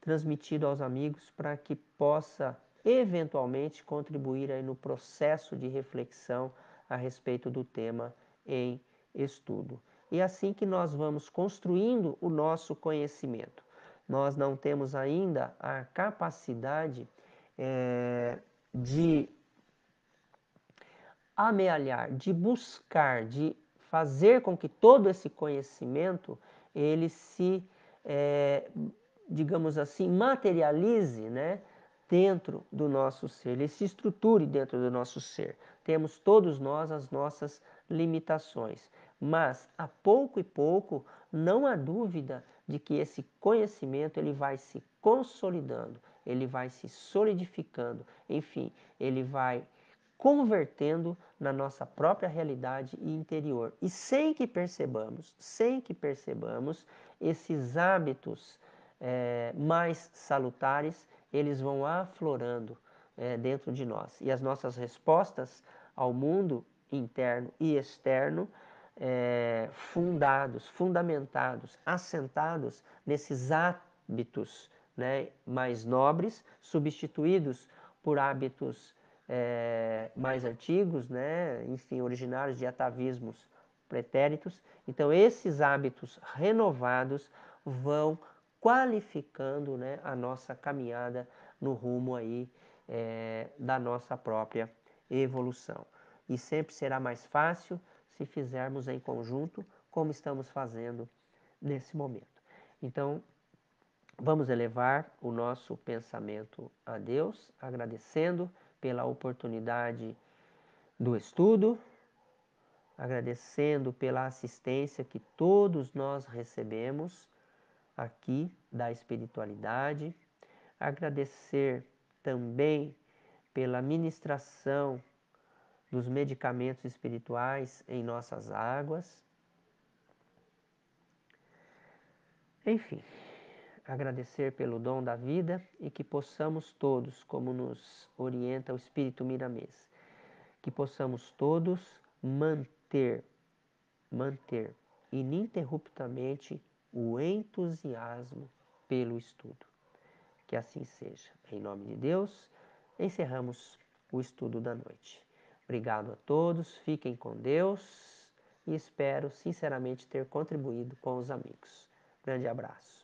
transmitido aos amigos para que possa eventualmente contribuir aí no processo de reflexão a respeito do tema em estudo. E assim que nós vamos construindo o nosso conhecimento, nós não temos ainda a capacidade é, de amealhar, de buscar, de fazer com que todo esse conhecimento ele se, é, digamos assim, materialize, né? dentro do nosso ser, ele se estruture dentro do nosso ser. Temos todos nós as nossas limitações, mas a pouco e pouco não há dúvida de que esse conhecimento ele vai se consolidando, ele vai se solidificando, enfim, ele vai convertendo na nossa própria realidade interior. E sem que percebamos, sem que percebamos, esses hábitos é, mais salutares eles vão aflorando é, dentro de nós. E as nossas respostas ao mundo interno e externo, é, fundados, fundamentados, assentados nesses hábitos né, mais nobres, substituídos por hábitos é, mais antigos, né, enfim, originários de atavismos pretéritos. Então, esses hábitos renovados vão qualificando né, a nossa caminhada no rumo aí é, da nossa própria evolução. E sempre será mais fácil se fizermos em conjunto, como estamos fazendo nesse momento. Então, vamos elevar o nosso pensamento a Deus, agradecendo pela oportunidade do estudo, agradecendo pela assistência que todos nós recebemos aqui da espiritualidade, agradecer também pela ministração dos medicamentos espirituais em nossas águas. Enfim, agradecer pelo dom da vida e que possamos todos, como nos orienta o Espírito Miramês, que possamos todos manter, manter ininterruptamente o entusiasmo pelo estudo. Que assim seja. Em nome de Deus, encerramos o estudo da noite. Obrigado a todos, fiquem com Deus e espero sinceramente ter contribuído com os amigos. Grande abraço.